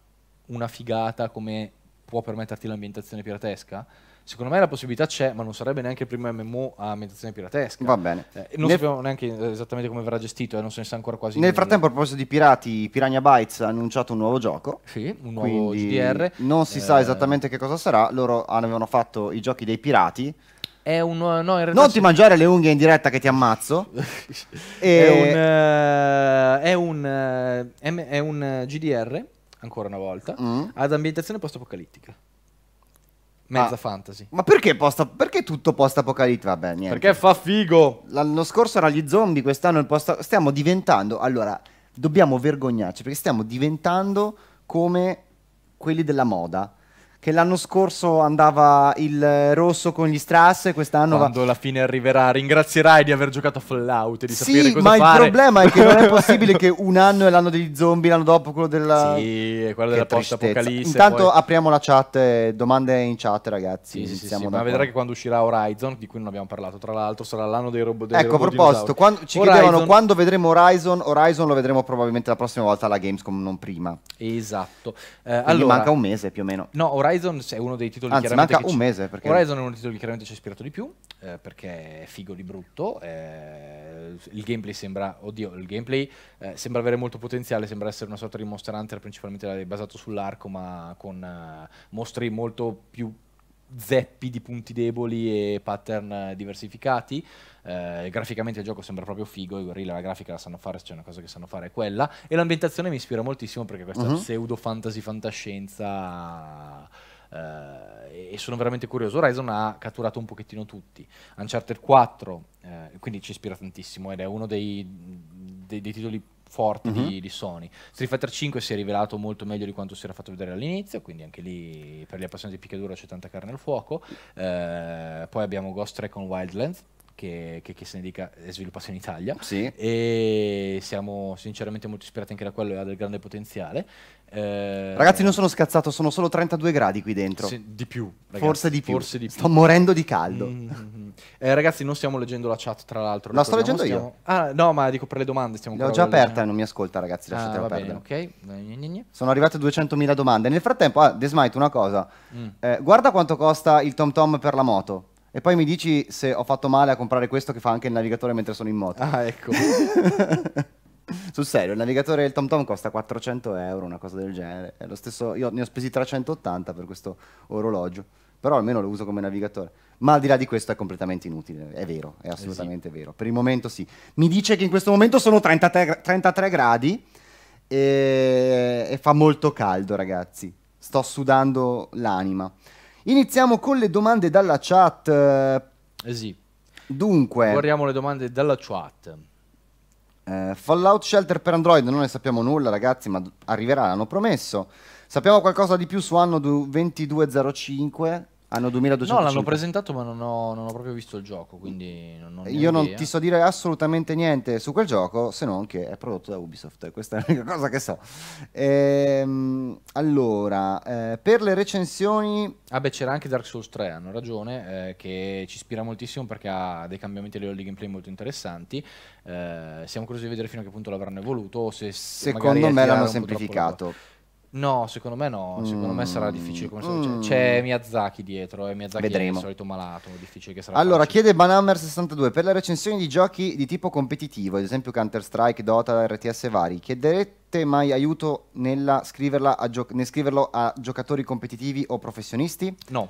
A: una figata come può permetterti l'ambientazione piratesca? Secondo me la possibilità c'è, ma non sarebbe neanche il primo MMO a ambientazione
B: piratesca. Va bene. Eh, non Nel...
A: sappiamo neanche eh, esattamente come verrà gestito, eh, non se ne sa ancora quasi Nel nulla.
B: frattempo, a proposito di pirati, Piranha Bytes ha annunciato un nuovo gioco. Sì, un nuovo GDR. Non si eh... sa esattamente che cosa sarà. Loro avevano fatto i giochi dei pirati.
A: È Un, no, in non ti mangiare
B: le unghie in diretta che ti ammazzo. [LAUGHS] e... Eh, è, un,
A: eh, è, un, è un GDR, ancora una volta, mm. ad ambientazione post-apocalittica.
B: Mezza ah, fantasy. Ma perché, posta, perché tutto post apocalittico? Vabbè, niente. Perché fa figo. L'anno scorso era gli zombie, quest'anno il post. Stiamo diventando. Allora, dobbiamo vergognarci perché stiamo diventando come quelli della moda che l'anno scorso andava il rosso con gli strass quest'anno quando
C: va... la fine arriverà ringrazierai di aver giocato Fallout e di sì, sapere cosa ma fare ma il problema è che non
B: è possibile che [LAUGHS] un anno è l'anno degli zombie l'anno dopo quello della sì quello della post apocalisse intanto poi... apriamo la chat domande in chat ragazzi sì, sì, sì, ma vedrai che quando uscirà Horizon di cui non abbiamo parlato tra l'altro sarà
A: l'anno dei robot dei ecco a proposito quando, ci Horizon... chiedevano
B: quando vedremo Horizon Horizon lo vedremo probabilmente la prossima volta alla Gamescom non prima
A: esatto eh, allora manca un
B: mese più o meno
A: no Horizon Horizon è uno dei titoli Anzi, chiaramente manca un mese perché... Horizon è uno dei titoli che chiaramente ci ha ispirato di più eh, perché è figo di brutto eh, il gameplay sembra oddio il gameplay eh, sembra avere molto potenziale sembra essere una sorta di Monster Hunter principalmente basato sull'arco ma con eh, mostri molto più zeppi di punti deboli e pattern diversificati. Eh, graficamente il gioco sembra proprio figo, i gorilla la grafica la sanno fare, se c'è una cosa che sanno fare è quella. E l'ambientazione mi ispira moltissimo perché questa uh-huh. pseudo fantasy fantascienza... Eh, e sono veramente curioso. Horizon ha catturato un pochettino tutti. Uncharted 4, eh, quindi ci ispira tantissimo ed è uno dei, dei, dei titoli forti mm-hmm. di, mhm. di, Sony. Street Fighter 5 si è rivelato molto meglio di quanto si era fatto vedere all'inizio, quindi anche lì per gli appassionati di picchiaduro c'è tanta carne al fuoco. Eh, poi abbiamo Ghost Recon Wildlands, che, che, che se ne dica è eh, sviluppato in Italia sì. e siamo sinceramente molto ispirati anche da quello e ha del grande potenziale. Eh, ragazzi, non
B: sono scazzato, sono solo 32 gradi qui dentro. Se, di più, ragazzi, forse di più. Forse di più. Sto morendo di caldo. Mm -hmm.
A: eh, ragazzi, non stiamo leggendo la chat, tra l'altro. La no, sto leggendo stiamo... io. Ah, no, ma dico
B: per le domande. Stiamo le ho già aperta e non mi ascolta, ragazzi. Ah, lasciatela ah, perdere.
A: ok.
B: Sono arrivate 200.000 domande. Nel frattempo, ah, Desmite, una cosa. Mm. Eh, guarda quanto costa il Tom Tom per la moto. E poi mi dici se ho fatto male a comprare questo che fa anche il navigatore mentre sono in moto. Ah, ecco. [LAUGHS] Sul serio, il navigatore del TomTom costa 400 euro, una cosa del genere. È lo stesso, io ne ho spesi 380 per questo orologio, però almeno lo uso come navigatore. Ma al di là di questo è completamente inutile, è vero, è assolutamente eh sì. vero. Per il momento sì. Mi dice che in questo momento sono 33, 33 gradi e, e fa molto caldo, ragazzi. Sto sudando l'anima. Iniziamo con le domande dalla chat. Eh sì. Dunque. Guardiamo
A: le domande dalla chat.
B: Eh, Fallout Shelter per Android non ne sappiamo nulla ragazzi, ma arriverà, l'hanno promesso. Sappiamo qualcosa di più su anno 2205 hanno 2200. No, l'hanno presentato,
A: ma non ho, non ho, proprio visto il gioco. Quindi non, non Io non idea. ti so
B: dire assolutamente niente su quel gioco, se non che è prodotto da Ubisoft. Questa è l'unica cosa che so. Ehm, allora, eh, per le recensioni.
A: Ah, beh, c'era anche Dark Souls 3, hanno ragione. Eh, che ci ispira moltissimo perché ha dei cambiamenti a livello di gameplay molto interessanti. Eh, siamo curiosi di vedere fino a che punto l'avranno evoluto. o Se, Secondo me l'hanno semplificato. No, secondo me no, secondo mm. me sarà difficile come mm. C'è Miyazaki dietro e eh, Miyazaki Vedremo. è il solito malato, difficile che sarà. Allora, facile.
B: chiede Banhammer62 per la recensione di giochi di tipo competitivo, ad esempio Counter-Strike, Dota, RTS vari, chiederete mai aiuto nel scriverlo a giocatori competitivi o professionisti?
A: No.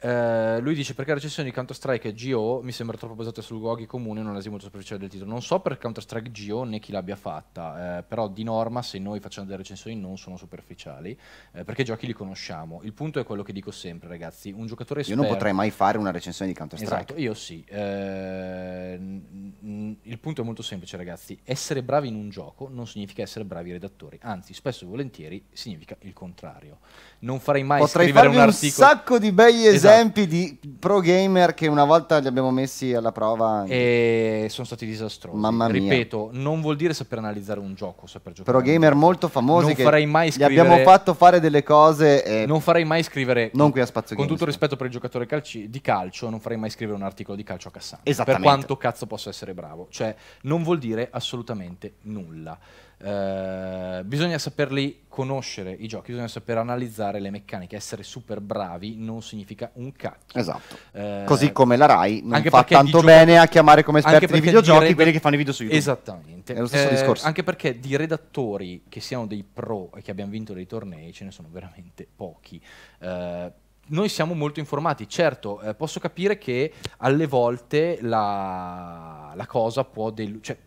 A: Eh, lui dice perché la recensione di Counter-Strike e GO mi sembra troppo basata su luoghi comuni e non l'asi molto superficiale del titolo. Non so per Counter-Strike GO né chi l'abbia fatta, eh, però di norma se noi facciamo delle recensioni non sono superficiali, eh, perché i giochi li conosciamo. Il punto è quello che dico sempre, ragazzi, un giocatore esperto... Io non potrei mai
B: fare una recensione di Counter-Strike.
A: Esatto, io sì. Eh, il punto è molto semplice, ragazzi. Essere bravi in un gioco non significa essere bravi redattori, anzi, spesso e volentieri significa il contrario. Non farei mai potrei scrivere un articolo... un sacco di bei esempi. Esatto esempi
B: esatto. di pro gamer che una volta li abbiamo messi alla prova e sono stati disastrosi. Mamma mia. Ripeto,
A: non vuol dire saper analizzare un gioco, saper giocare. Pro gamer
B: molto famosi non che farei mai scrivere... gli abbiamo fatto fare delle cose e... non farei mai scrivere Non qui a Spazio Con tutto
A: rispetto per il giocatore calci... di calcio, non farei mai scrivere un articolo di calcio a Cassano. Per quanto cazzo posso essere bravo, cioè non vuol dire assolutamente nulla. Eh, bisogna saperli conoscere i giochi, bisogna saper analizzare le meccaniche. Essere super bravi non significa un cacchio. Esatto. Eh, Così come la Rai non fa tanto bene a
B: chiamare come esperti di videogiochi quelli che fanno i video su YouTube. Esattamente. È lo stesso eh, discorso. Anche
A: perché di redattori che siano dei pro e che abbiano vinto dei tornei ce ne sono veramente pochi. Eh, noi siamo molto informati, certo, eh, posso capire che alle volte la, la cosa può, cioè,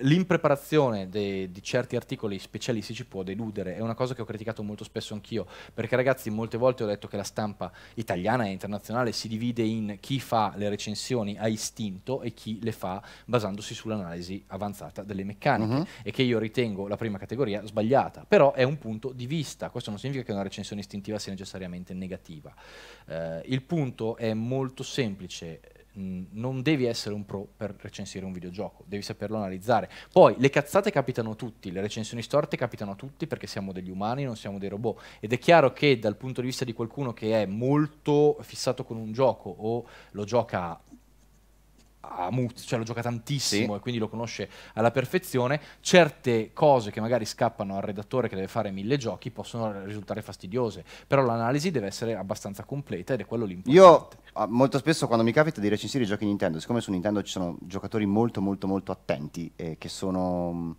A: l'impreparazione di certi articoli specialistici può deludere, è una cosa che ho criticato molto spesso anch'io, perché ragazzi molte volte ho detto che la stampa italiana e internazionale si divide in chi fa le recensioni a istinto e chi le fa basandosi sull'analisi avanzata delle meccaniche uh mhm. -huh. e che io ritengo la prima categoria sbagliata, però è un punto di vista, questo non significa che una recensione istintiva sia necessariamente negativa. Eh, il punto è molto semplice, non devi essere un pro per recensire un videogioco, devi saperlo analizzare. Poi le cazzate capitano a tutti, le recensioni storte capitano a tutti perché siamo degli umani, non siamo dei robot. Ed è chiaro che dal punto di vista di qualcuno che è molto fissato con un gioco o lo gioca a Mutz, cioè lo gioca tantissimo sì. e quindi lo conosce alla perfezione, certe cose che magari scappano al redattore che deve fare mille giochi possono risultare fastidiose, però l'analisi deve essere abbastanza completa ed è quello l'importante.
B: Io ah, molto spesso quando mi capita di recensire i giochi Nintendo, siccome su Nintendo ci sono giocatori molto molto molto attenti e che sono mm,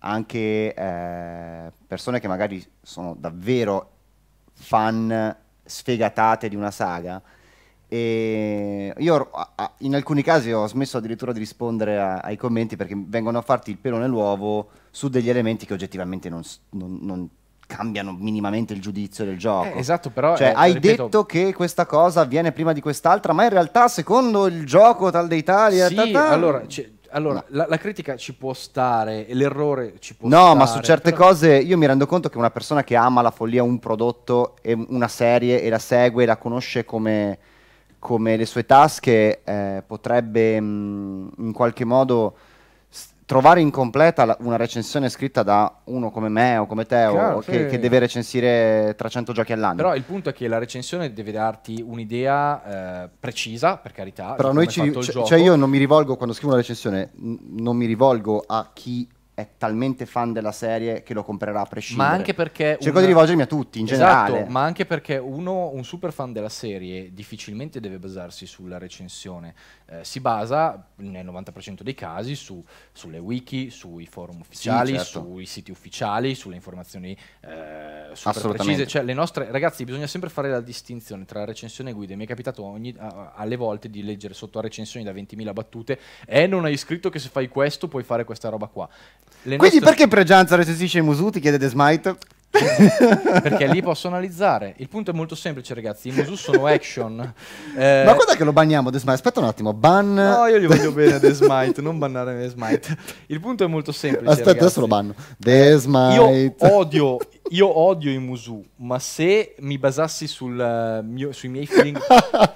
B: anche eh, persone che magari sono davvero fan sfegatate di una saga, e io in alcuni casi ho smesso addirittura di rispondere a, ai commenti perché vengono a farti il pelo nell'uovo su degli elementi che oggettivamente non, non, non cambiano minimamente il giudizio del gioco. Eh, esatto, però... Cioè, eh, hai ripeto... detto che questa cosa avviene prima di quest'altra, ma in realtà secondo il gioco tal d'Italia... Eh, sì, ta ta, allora,
A: no. la, la, critica ci può stare, l'errore ci può no, stare. No, ma su certe
B: però... cose io mi rendo conto che una persona che ama la follia un prodotto e una serie e la segue, e la conosce come come le sue tasche eh, potrebbe mh, mm, in qualche modo trovare incompleta la, una recensione scritta da uno come me o come te o che, che, deve recensire 300 giochi all'anno. Però
A: il punto è che la recensione deve darti un'idea eh, precisa, per carità. Però noi ci, cioè, cioè io
B: non mi rivolgo quando scrivo una recensione, non mi rivolgo a chi è talmente fan della serie che lo comprerà a prescindere. Ma anche perché. Cerco una... di rivolgermi a tutti in esatto, generale.
A: Ma anche perché uno, un super fan della serie difficilmente deve basarsi sulla recensione. Eh, si basa nel 90% dei casi su, sulle wiki, sui forum ufficiali, sì, certo. sui siti ufficiali, sulle informazioni eh, super precise. Cioè, le nostre, ragazzi, bisogna sempre fare la distinzione tra recensione e guida. Mi è capitato ogni, a, alle volte di leggere sotto a recensioni da 20.000 battute. Eh, non hai scritto che se fai questo puoi fare questa roba qua.
B: Quindi nostre... perché Pregianza resistisce ai musuti? Chiede The Smite. [LAUGHS]
A: perché lì posso analizzare. Il punto è molto semplice, ragazzi. I Musu sono action.
B: Eh... [LAUGHS] Ma guarda che lo banniamo The Smite? Aspetta un attimo, ban. No, io gli voglio
C: bene The Smite, non bannare The Smite. Il punto è molto semplice. Aspetta, ragazzi. adesso lo banno.
B: The eh, Smite. Io
C: odio, io odio i Musu, ma se mi basassi sul, uh,
A: mio, sui miei feeling.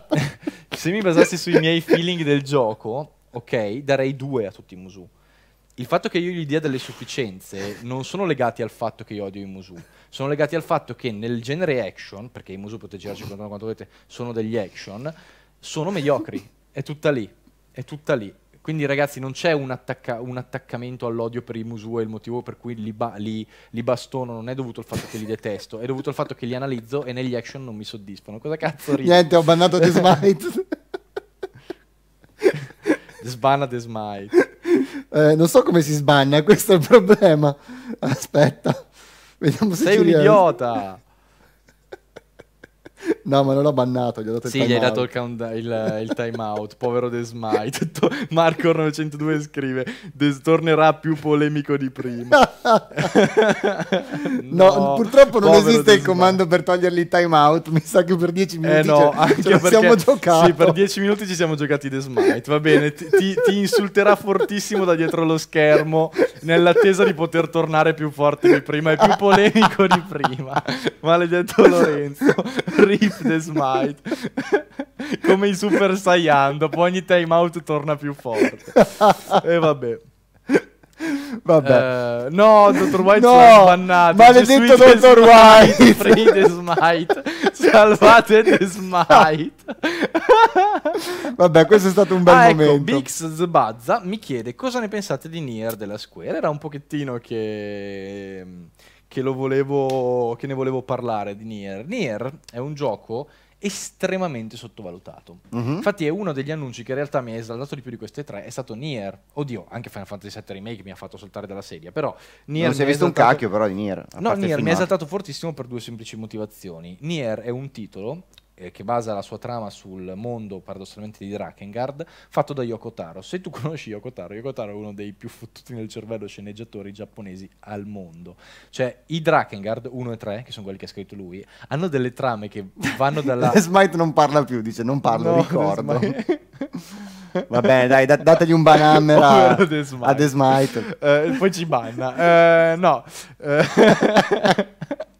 A: [LAUGHS] se mi basassi sui miei feeling del gioco, ok, darei due a tutti i Musu il fatto che io gli dia delle sufficienze non sono legati al fatto che io odio i Musu, sono legati al fatto che nel genere action, perché i Musu potete girarci quanto, volete, sono degli action, sono mediocri, è tutta lì, è tutta lì. Quindi ragazzi non c'è un, attacca un attaccamento all'odio per i Musu e il motivo per cui li, ba li, li, bastono non è dovuto al fatto che li detesto, è dovuto al fatto che li analizzo e negli action non mi soddisfano. Cosa cazzo ridi? Niente, ho bannato The Smite. [LAUGHS]
C: Sbana The Smite.
B: Eh, non so come si sbanna, [LAUGHS] questo è il problema. Aspetta, vediamo se Sei un riesco.
C: idiota.
B: No, ma non l'ho bannato, gli ho dato il sì, time out. Sì, gli hai
C: dato il, il, eh, il time out, povero The Smite. [LAUGHS] Marco 902 scrive, Des tornerà più polemico di prima. [LAUGHS]
B: no, no, purtroppo non esiste The il comando per togliergli il time out, mi sa che per 10 eh, minuti eh no, ce, ce siamo giocati. Sì, per
C: 10 minuti ci siamo giocati The Smite, va bene, ti, ti insulterà fortissimo da dietro lo schermo nell'attesa di poter tornare più forte di prima e più [LAUGHS] polemico di prima. Maledetto Lorenzo Rift Smite. [LAUGHS] Come in Super Saiyan, dopo ogni time out torna più forte. E vabbè. Vabbè. Uh, no, Dottor White no, l'ha bannato. Maledetto Dottor White. Free the Smite. Salvate
B: the
A: Smite.
B: Vabbè, questo è stato un bel ah, ecco, momento. Ecco,
A: Bix Zbazza mi chiede cosa ne pensate di Nier della Square. Era un pochettino che ehm, che, volevo, che ne volevo parlare di Nier. Nier è un gioco estremamente sottovalutato. Uh mhm. -huh. Infatti è uno degli annunci che in realtà mi ha esaltato di più di queste tre, è stato Nier. Oddio, anche Final Fantasy VII Remake mi ha fatto saltare dalla sedia, però Nier... Non si è visto esaltato... un cacchio però di Nier. No, Nier mi ha esaltato fortissimo per due semplici motivazioni. Nier è un titolo eh, che basa la sua trama sul mondo paradossalmente di Drakengard, fatto da Yokotaro. Se tu [LAUGHS] conosci Yoko Taro, Yoko Taro è uno dei più fottuti nel cervello sceneggiatori giapponesi al mondo. Cioè, i Drakengard 1 e 3, che sono quelli che ha scritto lui, hanno delle trame che vanno dalla... [LAUGHS]
B: Smite non parla più, dice, non parlo, no, ricordo. [LAUGHS] Vabbè, dai, dat- dategli un banhammer a, a The Smite.
C: Uh, poi ci banna. Uh, no.
A: Uh,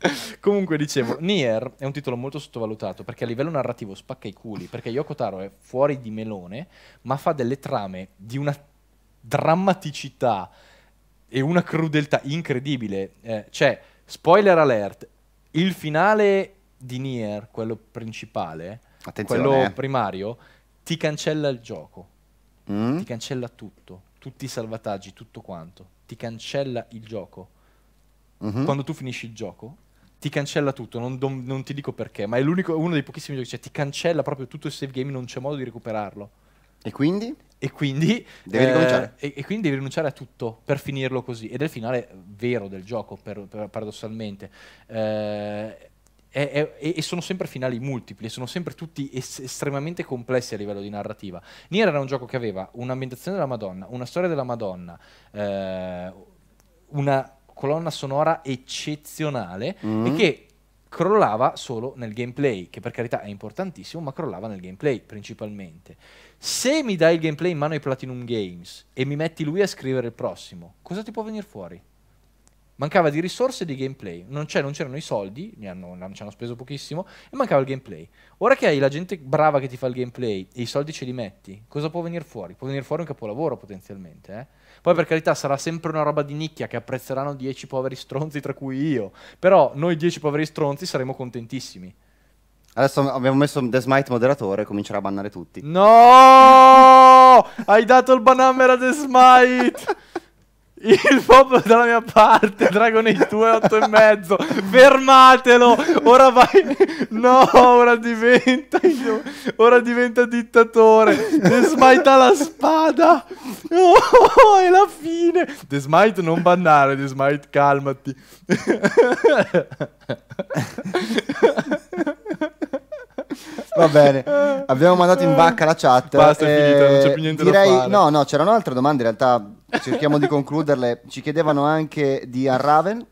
A: [LAUGHS] Comunque dicevo, Nier è un titolo molto sottovalutato perché a livello narrativo spacca i culi, perché Yoko Taro è fuori di melone, ma fa delle trame di una drammaticità e una crudeltà incredibile. Eh, cioè, spoiler alert, il finale di Nier, quello principale, quello eh. primario, ti cancella il gioco, mm? ti cancella tutto, tutti i salvataggi, tutto quanto, ti cancella il gioco. Mm-hmm. Quando tu finisci il gioco, ti cancella tutto, non, don, non ti dico perché, ma è uno dei pochissimi giochi, cioè ti cancella proprio tutto il save game, non c'è modo di recuperarlo. E quindi? E quindi, devi eh, e, e quindi devi rinunciare a tutto per finirlo così. Ed è il finale vero del gioco, per, per, paradossalmente. Eh, e, e, e, sono sempre finali multipli, sono sempre tutti es estremamente complessi a livello di narrativa. Nier era un gioco che aveva un'ambientazione della Madonna, una storia della Madonna, eh, una colonna sonora eccezionale mm. e che crollava solo nel gameplay, che per carità è importantissimo, ma crollava nel gameplay principalmente. Se mi dai il gameplay in mano ai Platinum Games e mi metti lui a scrivere il prossimo, cosa ti può venire fuori? Mancava di risorse e di gameplay, non, non c'erano i soldi, ne hanno, hanno speso pochissimo, e mancava il gameplay. Ora che hai la gente brava che ti fa il gameplay e i soldi ce li metti, cosa può venire fuori? Può venire fuori un capolavoro potenzialmente, eh? Poi per carità sarà sempre una roba di nicchia che apprezzeranno 10 poveri stronzi tra cui io, però noi 10 poveri stronzi saremo contentissimi.
B: Adesso abbiamo messo The Smite moderatore e comincerà a bannare tutti. No!
C: Hai dato il banamera a Smite! [LAUGHS] Il popolo dalla mia parte, Dragon Age 2, 8 e mezzo. Fermatelo! Ora vai. [LAUGHS] No, ora diventa. Ora diventa dittatore. Desmite ha la spada. Oh, è la fine. Desmite non bannare. Desmite, calmati.
B: Va bene, abbiamo mandato in eh. vacca la chat. Basta, è finita, non c'è più niente direi, da fare. No, no, c'era un'altra domanda in realtà cerchiamo di concluderle. Ci chiedevano anche di Unraven.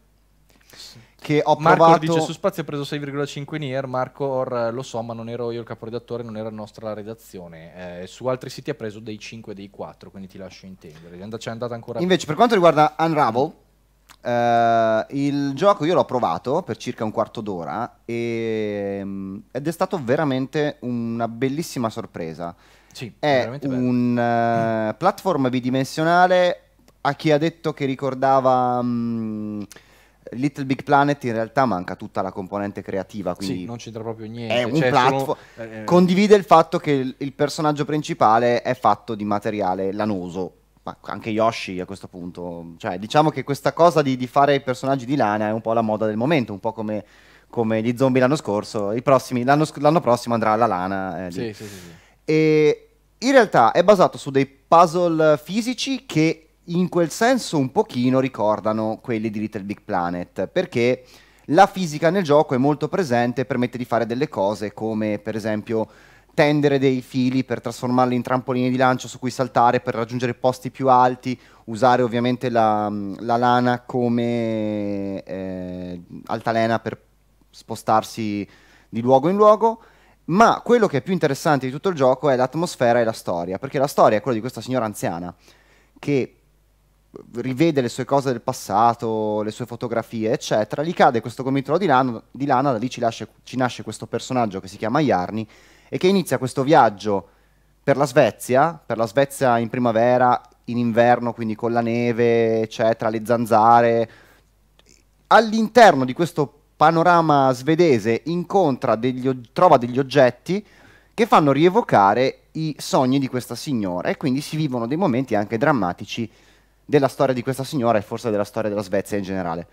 B: Che ho Marco provato... dice su
A: Spazio ha preso 6,5 Nier. Marco, or, eh, lo so, ma non ero io il caporedattore, non era nostra la redazione. Eh, su altri siti ha preso dei 5 e dei 4, quindi ti lascio intendere. C'è andata ancora. Invece, per quanto riguarda
B: Unravel, Uh, il gioco io l'ho provato per circa un quarto d'ora e, ehm, ed è stato veramente una bellissima sorpresa. Sì, è un uh, platform bidimensionale a chi ha detto che ricordava um, Little Big Planet in realtà manca tutta la componente creativa quindi sì, non c'entra proprio niente è un cioè, platform solo, eh, eh. condivide il fatto che il, il personaggio principale è fatto di materiale lanoso anche Yoshi a questo punto. Cioè, diciamo che questa cosa di, di, fare i personaggi di lana è un po' la moda del momento, un po' come, come gli zombie l'anno scorso. Prossimi, l'anno, l'anno, prossimo andrà alla lana. Eh, sì, sì, sì, e in realtà è basato su dei puzzle fisici che in quel senso un pochino ricordano quelli di Little Big Planet, perché la fisica nel gioco è molto presente e permette di fare delle cose come per esempio tendere dei fili per trasformarli in trampolini di lancio su cui saltare per raggiungere posti più alti, usare ovviamente la, la lana come eh, altalena per spostarsi di luogo in luogo ma quello che è più interessante di tutto il gioco è l'atmosfera e la storia, perché la storia è quella di questa signora anziana che rivede le sue cose del passato, le sue fotografie, eccetera. Gli cade questo gomitolo di lana, di lana da lì ci, lascia, ci nasce questo personaggio che si chiama Iarni e che inizia questo viaggio per la Svezia, per la Svezia in primavera, in inverno, quindi con la neve, eccetera, le zanzare. All'interno di questo panorama svedese incontra degli, trova degli oggetti che fanno rievocare i sogni di questa signora e quindi si vivono dei momenti anche drammatici della storia di questa signora e forse della storia della Svezia in generale.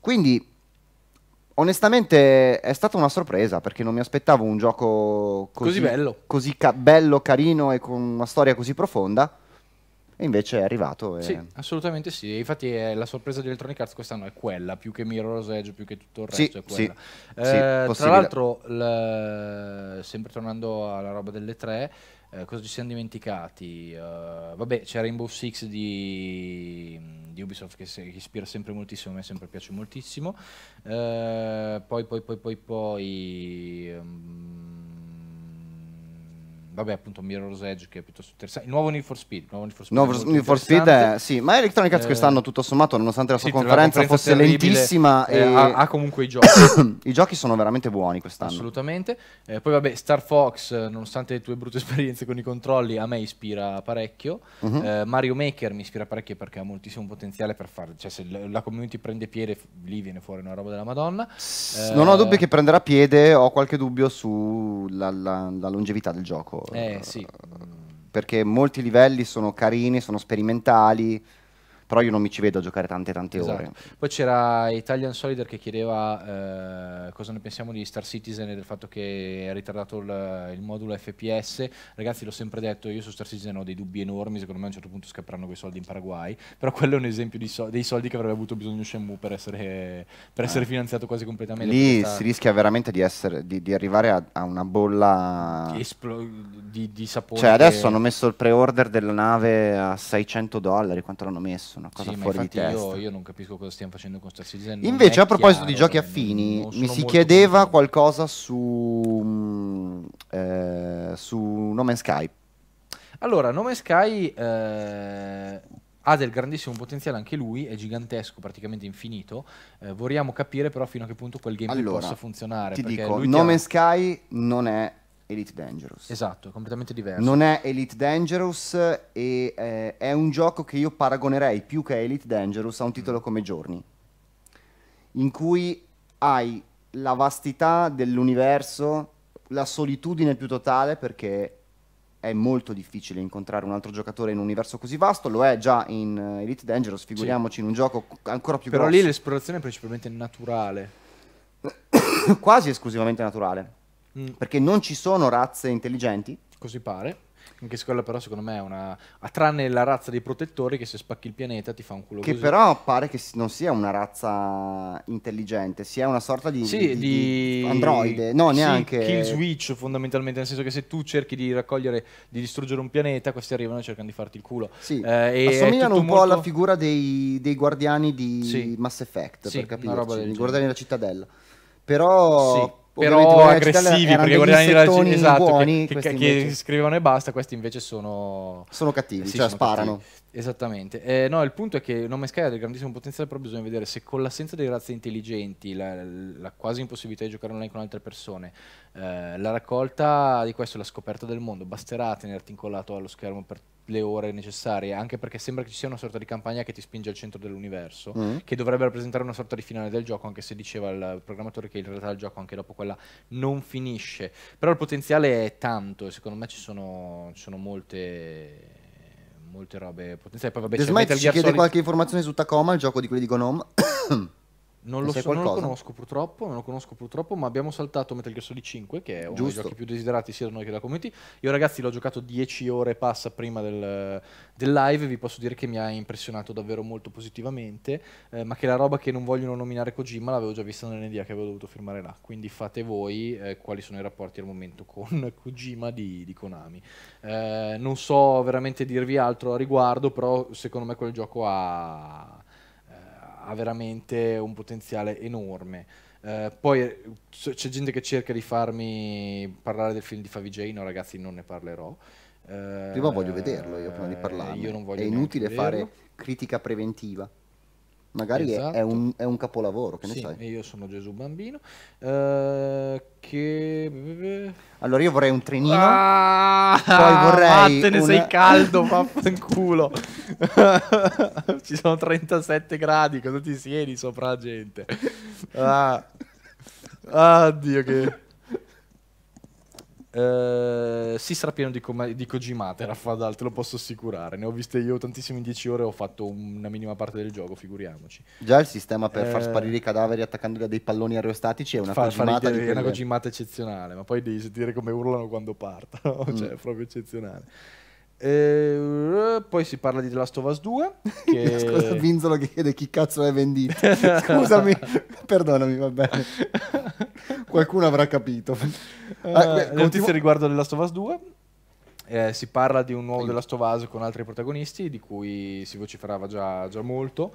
B: Quindi onestamente è stata una sorpresa perché non mi aspettavo un gioco così, così bello, così ca bello, carino e con una storia così profonda invece è arrivato. E... Sì,
A: assolutamente sì. Infatti eh, la sorpresa di Electronic Arts quest'anno è quella, più che Mirror's Edge, più che tutto il resto sì, sì, eh, sì, tra l'altro, la... sempre tornando alla roba delle tre, eh, cosa ci siamo dimenticati? Uh, vabbè, c'è Rainbow Six di, di Ubisoft che, se, che, ispira sempre moltissimo, a me sempre piace moltissimo. Uh, poi, poi, poi, poi, poi... Um, vabbè appunto Mirror's Edge che è piuttosto interessante, il nuovo Need for Speed, nuovo Need for Speed, nuovo, è Need for Speed è, sì, ma Electronic Arts eh, quest'anno
B: tutto sommato nonostante la sua sì, conferenza, la conferenza, fosse lentissima eh, e... ha, ha, comunque i giochi. [COUGHS] I giochi sono veramente buoni quest'anno.
A: Assolutamente. Eh, poi vabbè Star Fox nonostante le tue brutte [LAUGHS] esperienze con i controlli a me ispira parecchio. Uh mhm. eh, -huh. Mario Maker mi ispira parecchio perché ha moltissimo potenziale per fare, cioè se la community prende piede lì viene fuori una roba della Madonna. non ho dubbi eh, che
B: prenderà piede, ho qualche dubbio sulla longevità del gioco. Eh, sì. Perché molti livelli sono carini, sono sperimentali, però io non mi ci vedo a giocare tante tante esatto. ore.
A: Poi c'era Italian Solider che chiedeva eh, cosa ne pensiamo di Star Citizen e del fatto che ha ritardato il, il, modulo FPS. Ragazzi, l'ho sempre detto, io su Star Citizen ho dei dubbi enormi, secondo me a un certo punto scapperanno quei soldi in Paraguay, però quello è un esempio so dei soldi che avrebbe avuto bisogno Shenmue per
B: essere,
A: per essere eh. finanziato quasi completamente. Lì si rischia
B: veramente di, essere, di, di arrivare a, a, una bolla
A: di, di sapore. Cioè adesso che... hanno messo
B: il pre-order della nave a 600 dollari, quanto l'hanno messo? cazzo, una cosa sì, fuori di testa. Io,
A: io non capisco cosa stiamo facendo con Star Citizen. Invece, a proposito chiaro, di giochi cioè,
B: affini, mi si chiedeva qualcosa su, mm, eh, su No Man's Sky.
A: Allora, No Man's Sky eh, ha del grandissimo potenziale anche lui, è gigantesco, praticamente infinito. Eh, vorremmo capire però fino a che punto quel game allora, possa funzionare. Ti dico, No Man's ha...
B: Sky non è Elite Dangerous. Esatto,
A: è completamente diverso. Non
B: è Elite Dangerous e eh, è un gioco che io paragonerei più che Elite Dangerous a un titolo come Giorni, in cui hai la vastità dell'universo, la solitudine più totale perché è molto difficile incontrare un altro giocatore in un universo così vasto, lo è già in eh, Elite Dangerous, figuriamoci sì. in un gioco ancora più Però grosso. Però lì l'esplorazione è principalmente naturale. [COUGHS] Quasi esclusivamente naturale Mm. Perché non ci sono razze intelligenti. Così pare. Anche se quella però secondo me è una...
A: tranne la razza dei protettori che se spacchi il pianeta ti fa un culo Che così. però
B: pare che non sia una razza intelligente, sia una sorta di... Sì, di, di, di androide, no sì, neanche... Kill switch
A: fondamentalmente, nel senso che se tu cerchi di raccogliere, di distruggere un pianeta, questi arrivano e cercano di farti il culo.
B: Sì, eh, assomigliano un po' molto... alla figura dei, dei guardiani di sì. Mass Effect, sì, per capirci, i guardiani della cittadella. Però Sì però aggressivi erano perché guardiani della città esatto, buoni, che, che, che,
A: scrivevano e basta questi invece sono sono cattivi eh sì, cioè sono sparano cattivi. esattamente eh, no il punto è che non Man's Sky ha del grandissimo potenziale però bisogna vedere se con l'assenza delle razze intelligenti la, la quasi impossibilità di giocare online con altre persone eh, la raccolta di questo la scoperta del mondo basterà tenerti incollato allo schermo per le ore necessarie, anche perché sembra che ci sia una sorta di campagna che ti spinge al centro dell'universo, mm. che dovrebbe rappresentare una sorta di finale del gioco, anche se diceva il programmatore che in realtà il gioco anche dopo quella non finisce. Però il potenziale è tanto e secondo me ci sono, ci sono molte
B: molte robe potenziali. Poi vabbè, cioè, se ci chiede Solid... qualche informazione su Tacoma, il gioco di quelli di Gnome. Non lo, so, non lo conosco
A: purtroppo, non lo conosco purtroppo, ma abbiamo saltato Metal Gear Solid 5, che è uno Giusto. dei giochi più desiderati sia da noi che da community. Io ragazzi l'ho giocato 10 ore passa prima del, del live, vi posso dire che mi ha impressionato davvero molto positivamente, eh, ma che la roba che non vogliono nominare Kojima l'avevo già vista nell'NDA che avevo dovuto firmare là, quindi fate voi eh, quali sono i rapporti al momento con [LAUGHS] Kojima di, di Konami. Eh, non so veramente dirvi altro a riguardo, però secondo me quel gioco ha ha veramente un potenziale enorme. Eh, poi c'è gente che cerca di farmi parlare del film di Favigeno, ragazzi non ne parlerò. Eh, prima voglio eh, vederlo, io prima di parlare. È inutile fare
B: critica preventiva magari esatto. è, un, è, un, capolavoro, che ne sì, sai? io sono Gesù Bambino. Uh, che... Allora io vorrei un trenino, ah, poi vorrei... Vattene, una... sei caldo, [LAUGHS] vaffanculo.
C: [LAUGHS] Ci sono 37 gradi, cosa ti siedi sopra la gente? Ah, ah Dio che...
A: Uh, eh, si strapieno di, com- di Kojimate, Raffadal, te lo posso assicurare. Ne ho viste io tantissime in 10 ore, ho fatto una minima parte del gioco, figuriamoci.
B: Già il sistema per eh, far sparire i cadaveri attaccandoli a dei palloni aerostatici è una fa, Kojimata, di, è una
C: Kojimata eccezionale, ma poi devi sentire come urlano quando partono, [LAUGHS] cioè mm. è proprio eccezionale. E, ehm, poi
A: si parla di The Last of Us 2.
B: [LAUGHS] Che... Scusa, Vinzolo che chiede chi cazzo è vendito. [LAUGHS] Scusami, perdonami, va bene. Qualcuno avrà capito. Uh, ah,
A: beh, le notizie
C: riguardo The Last of Us 2.
A: Eh, si parla di un nuovo The Last of Us con altri protagonisti, di cui si vociferava già, già molto.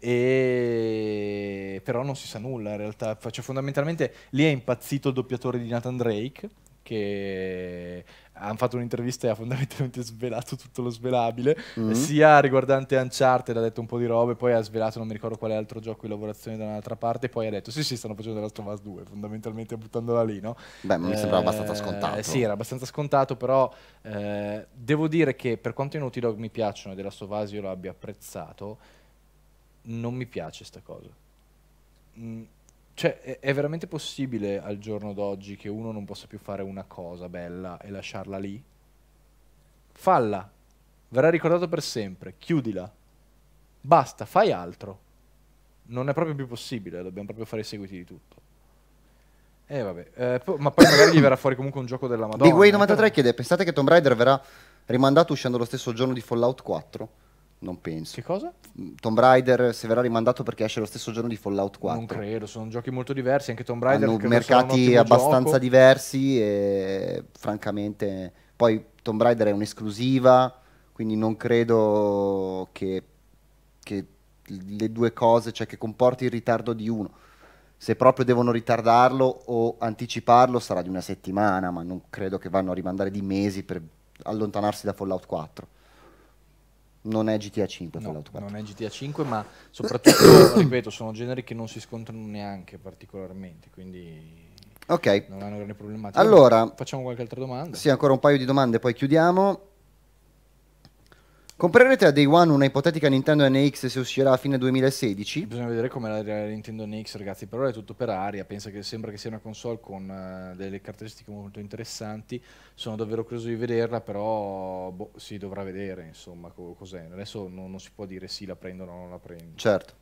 A: E... però non si sa nulla in realtà cioè, fondamentalmente lì è impazzito il doppiatore di Nathan Drake che hanno fatto un'intervista e ha fondamentalmente svelato tutto lo svelabile, mm -hmm. sia riguardante Uncharted, ha detto un po' di robe, poi ha svelato non mi ricordo quale altro gioco in lavorazione da un'altra parte, poi ha detto sì sì stanno facendo The Last of Us 2, fondamentalmente buttandola lì, no? Beh, mi sembrava abbastanza eh, scontato. Sì, era abbastanza scontato, però eh, devo dire che per quanto i Naughty Dog mi piacciono e della Last of Us io l'abbia apprezzato, non mi piace sta cosa. Mm cioè, è, veramente possibile al giorno d'oggi che uno non possa più fare una cosa bella e lasciarla lì? Falla, verrà ricordato per sempre, chiudila, basta, fai altro. Non è proprio più
B: possibile, dobbiamo proprio fare i seguiti di tutto.
A: Eh vabbè, eh, po- ma poi magari gli verrà fuori comunque un gioco della Madonna. Di Way 93 però...
B: chiede, pensate che Tomb Raider verrà rimandato uscendo lo stesso giorno di Fallout 4? Non penso. Che cosa? Mm, Tomb Raider se verrà rimandato perché esce lo stesso giorno di Fallout 4. Non credo,
A: sono giochi molto diversi, anche Tomb Raider. Hanno mercati abbastanza gioco.
B: diversi e francamente poi Tomb Raider è un'esclusiva, quindi non credo che, che le due cose, cioè che comporti il ritardo di uno. Se proprio devono ritardarlo o anticiparlo sarà di una settimana, ma non credo che vanno a rimandare di mesi per allontanarsi da Fallout 4 non è GTA 5 no, Non
A: è GTA 5, ma soprattutto, [COUGHS] ripeto, sono generi che non si scontrano neanche particolarmente, quindi
B: okay. non hanno grandi problematiche. Allora,
A: facciamo qualche altra domanda. Sì,
B: ancora un paio di domande, poi chiudiamo. Comprerete a Day One una ipotetica Nintendo NX se uscirà a fine 2016? Bisogna vedere come la,
A: Nintendo NX, ragazzi. Per ora è tutto per aria. Pensa che sembra che sia una console con uh, delle caratteristiche molto interessanti. Sono davvero curioso di vederla, però boh, si dovrà vedere, insomma, co- cos'è. Adesso non, non si può dire sì, la prendo o non la prendo.
B: Certo.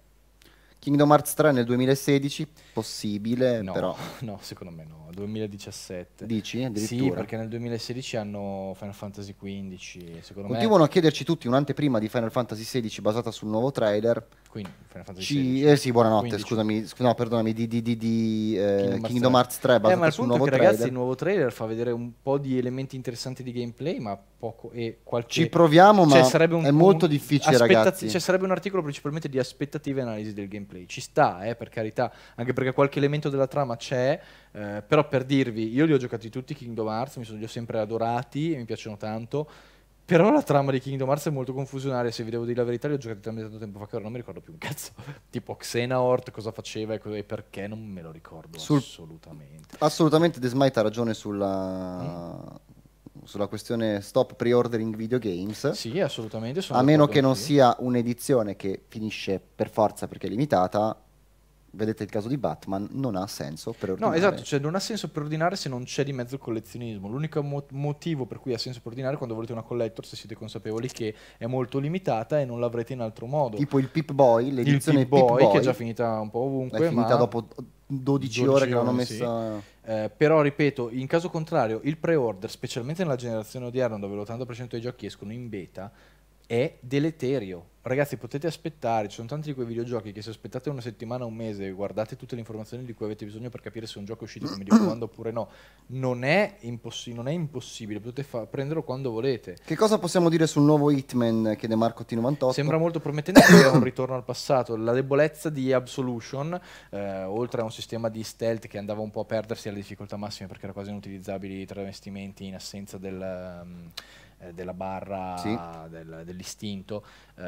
B: Kingdom Hearts 3 nel 2016? Possibile, no, però. [LAUGHS]
A: No, secondo me no. 2017. Dici? Eh, addirittura. Sì, perché nel 2016 hanno Final Fantasy XV. Continuano
B: me... a chiederci tutti un'anteprima di Final Fantasy XVI basata sul nuovo trailer. Quindi, Final Fantasy XVI. Ci... Eh sì, buonanotte, 15. scusami. no, perdonami, di, di, di, di eh, Kingdom, Hearts 3 eh, basata eh, ma sul nuovo che, trailer. Ragazzi, il
A: nuovo trailer fa vedere un po' di elementi interessanti di gameplay, ma poco e qualche... Ci proviamo, cioè, ma un, è molto difficile, aspettaz- ragazzi. Cioè, sarebbe un articolo principalmente di aspettative e analisi del gameplay gameplay, ci sta, eh, per carità, anche perché qualche elemento della trama c'è, eh, però per dirvi, io li ho giocati tutti Kingdom Hearts, mi sono, li ho sempre adorati e mi piacciono tanto, però la trama di Kingdom Hearts è molto confusionaria, se vi devo dire la verità, li ho giocati tanto tempo fa che ora non mi ricordo più un cazzo. [LAUGHS] tipo Xenaort, cosa faceva e perché, non me lo ricordo Sul...
B: assolutamente. Assolutamente Desmite ha ragione sulla... Mm? sulla questione stop pre-ordering videogames. Sì, assolutamente. a meno che non qui. sia un'edizione che finisce per forza perché è limitata, vedete il caso di Batman, non ha senso preordinare. No, esatto, cioè
A: non ha senso preordinare se non c'è di mezzo il collezionismo. L'unico mo- motivo per cui ha senso preordinare ordinare quando volete una collector se siete consapevoli che è molto limitata e non l'avrete in altro modo. Tipo
B: il Pip Boy, l'edizione Pip Boy, Pip Boy, che è già
A: finita un po' ovunque. È finita ma... dopo 12, 12 ore che l'hanno messa... Sì eh, però ripeto, in caso contrario, il pre-order, specialmente nella generazione odierna dove l'80% dei giochi escono in beta, è deleterio ragazzi potete aspettare, ci sono tanti di quei videogiochi che se aspettate una settimana, un mese, guardate tutte le informazioni di cui avete bisogno per capire se un gioco è uscito come di quando [CLEARS THROAT] oppure no, non è, impossi- non è impossibile, potete fa- prenderlo quando volete. Che
B: cosa possiamo dire sul nuovo Hitman che è Marco T98? Sembra
A: molto promettente perché è un ritorno al passato, la debolezza di Absolution, eh, oltre a un sistema di stealth che andava un po' a perdersi alle difficoltà massime perché era quasi inutilizzabile i travestimenti in assenza del... Um, eh, della barra sì. del, dell'istinto eh,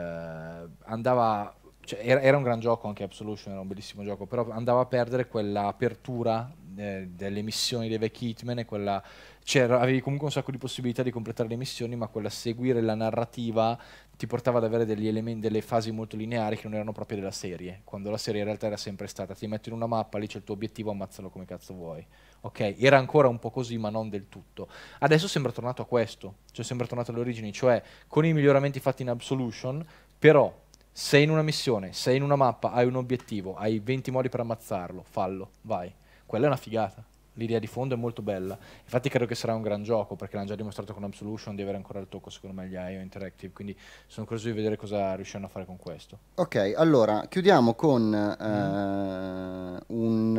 A: andava cioè, era, era, un gran gioco anche Absolution era un bellissimo gioco però andava a perdere quell'apertura eh, delle missioni dei vecchi Hitman e quella cioè, avevi comunque un sacco di possibilità di completare le missioni, ma quella seguire la narrativa ti portava ad avere degli elementi, delle fasi molto lineari che non erano proprio della serie, quando la serie in realtà era sempre stata, ti metto in una mappa, lì c'è il tuo obiettivo, ammazzalo come cazzo vuoi. Ok, era ancora un po' così, ma non del tutto. Adesso sembra tornato a questo, cioè sembra tornato alle origini, cioè con i miglioramenti fatti in Absolution, però sei in una missione, sei in una mappa, hai un obiettivo, hai 20 modi per ammazzarlo, fallo, vai. Quella è una figata l'idea di fondo è molto bella. Infatti credo che sarà un gran gioco, perché l'hanno già dimostrato con Absolution di avere ancora il tocco, secondo me, gli IO Interactive, quindi sono curioso di vedere cosa riusciranno a fare con questo.
B: Ok, allora, chiudiamo con eh, mm. un,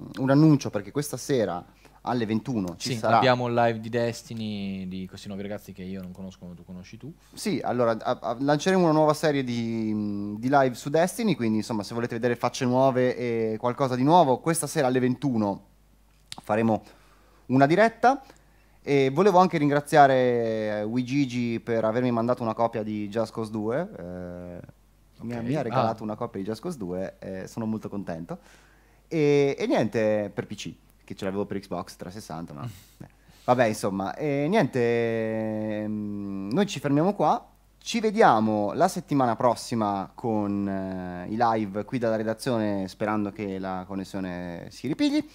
B: um, un annuncio, perché questa sera alle 21 ci sì, sarà. abbiamo
A: un live di Destiny di questi nuovi ragazzi che io non conosco ma tu conosci tu.
B: Sì, allora a, a, lanceremo una nuova serie di, di, live su Destiny, quindi insomma se volete vedere facce nuove e qualcosa di nuovo, questa sera alle 21 faremo una diretta. E volevo anche ringraziare eh, Wigigi per avermi mandato una copia di Just Cause 2. Eh, okay. mi, mi, ha, ah. regalato ah. una copia di Just Cause 2, eh, sono molto contento. E, e, niente per PC, che ce l'avevo per Xbox 360, ma... [LAUGHS] Eh, vabbè, insomma, e niente, ehm, noi ci fermiamo qua. Ci vediamo la settimana prossima con eh, i live qui dalla redazione, sperando che la connessione si ripigli.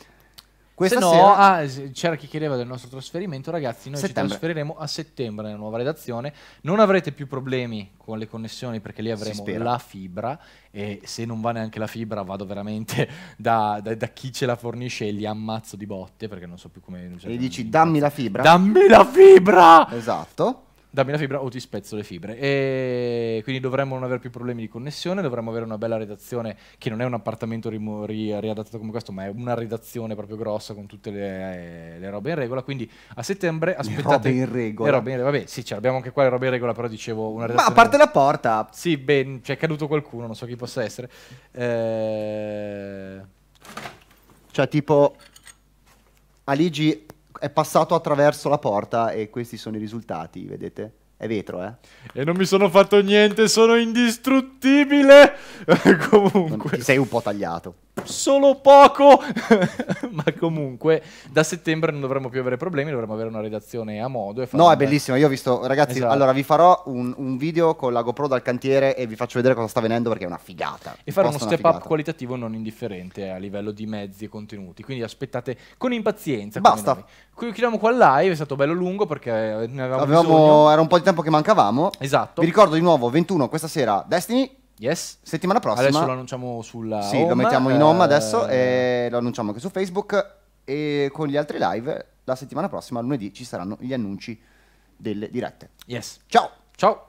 B: Questa Se no, sera...
A: ah, c'era chi chiedeva del nostro trasferimento, ragazzi, noi settembre. ci trasferiremo a settembre nella nuova redazione. Non avrete più problemi con le connessioni perché lì avremo la fibra e se non va neanche la fibra vado veramente [LAUGHS] da, da, da chi ce la fornisce e li ammazzo di botte perché non so più come... E
B: gli dici dammi la fibra? Dammi la
A: fibra! Esatto dammi la fibra o ti spezzo le fibre. E quindi dovremmo non avere più problemi di connessione, dovremmo avere una bella redazione che non è un appartamento ri riadattato come questo, ma è una redazione proprio grossa con tutte le, eh, le robe in regola. Quindi a settembre aspettate... Le robe in regola. Le robe in regola. Vabbè, sì, ce l'abbiamo anche qua le robe in regola, però dicevo
B: una redazione... Ma a parte
A: la porta... Sì, beh, c'è caduto qualcuno, non so chi possa essere.
B: Eh... Cioè tipo... Aligi è passato attraverso la porta e questi sono i risultati, vedete? È vetro, eh? E
C: non mi sono fatto niente, sono indistruttibile! [LAUGHS] Comunque... ti sei un po'
A: tagliato
B: solo poco,
A: [LAUGHS] ma comunque da settembre non dovremmo più avere problemi, dovremmo avere una redazione a modo. no, è bellissimo, io ho
B: visto, ragazzi, esatto. allora vi farò un, un, video con la GoPro dal cantiere e vi faccio vedere cosa sta venendo perché è una figata. E fare uno step up
A: qualitativo non indifferente eh, a livello di mezzi e contenuti, quindi aspettate con impazienza. Basta. Qui chiudiamo qua live, è stato bello lungo perché ne avevamo, avevamo
B: Era un po' di tempo che mancavamo. Esatto. Vi ricordo di nuovo, 21 questa sera, Destiny. Yes. Settimana prossima. Adesso lo
A: annunciamo sulla. Sì, home, lo mettiamo in home eh, adesso
B: e lo annunciamo anche su Facebook. E con gli altri live, la settimana prossima, lunedì, ci saranno gli annunci delle dirette. Yes. Ciao. Ciao.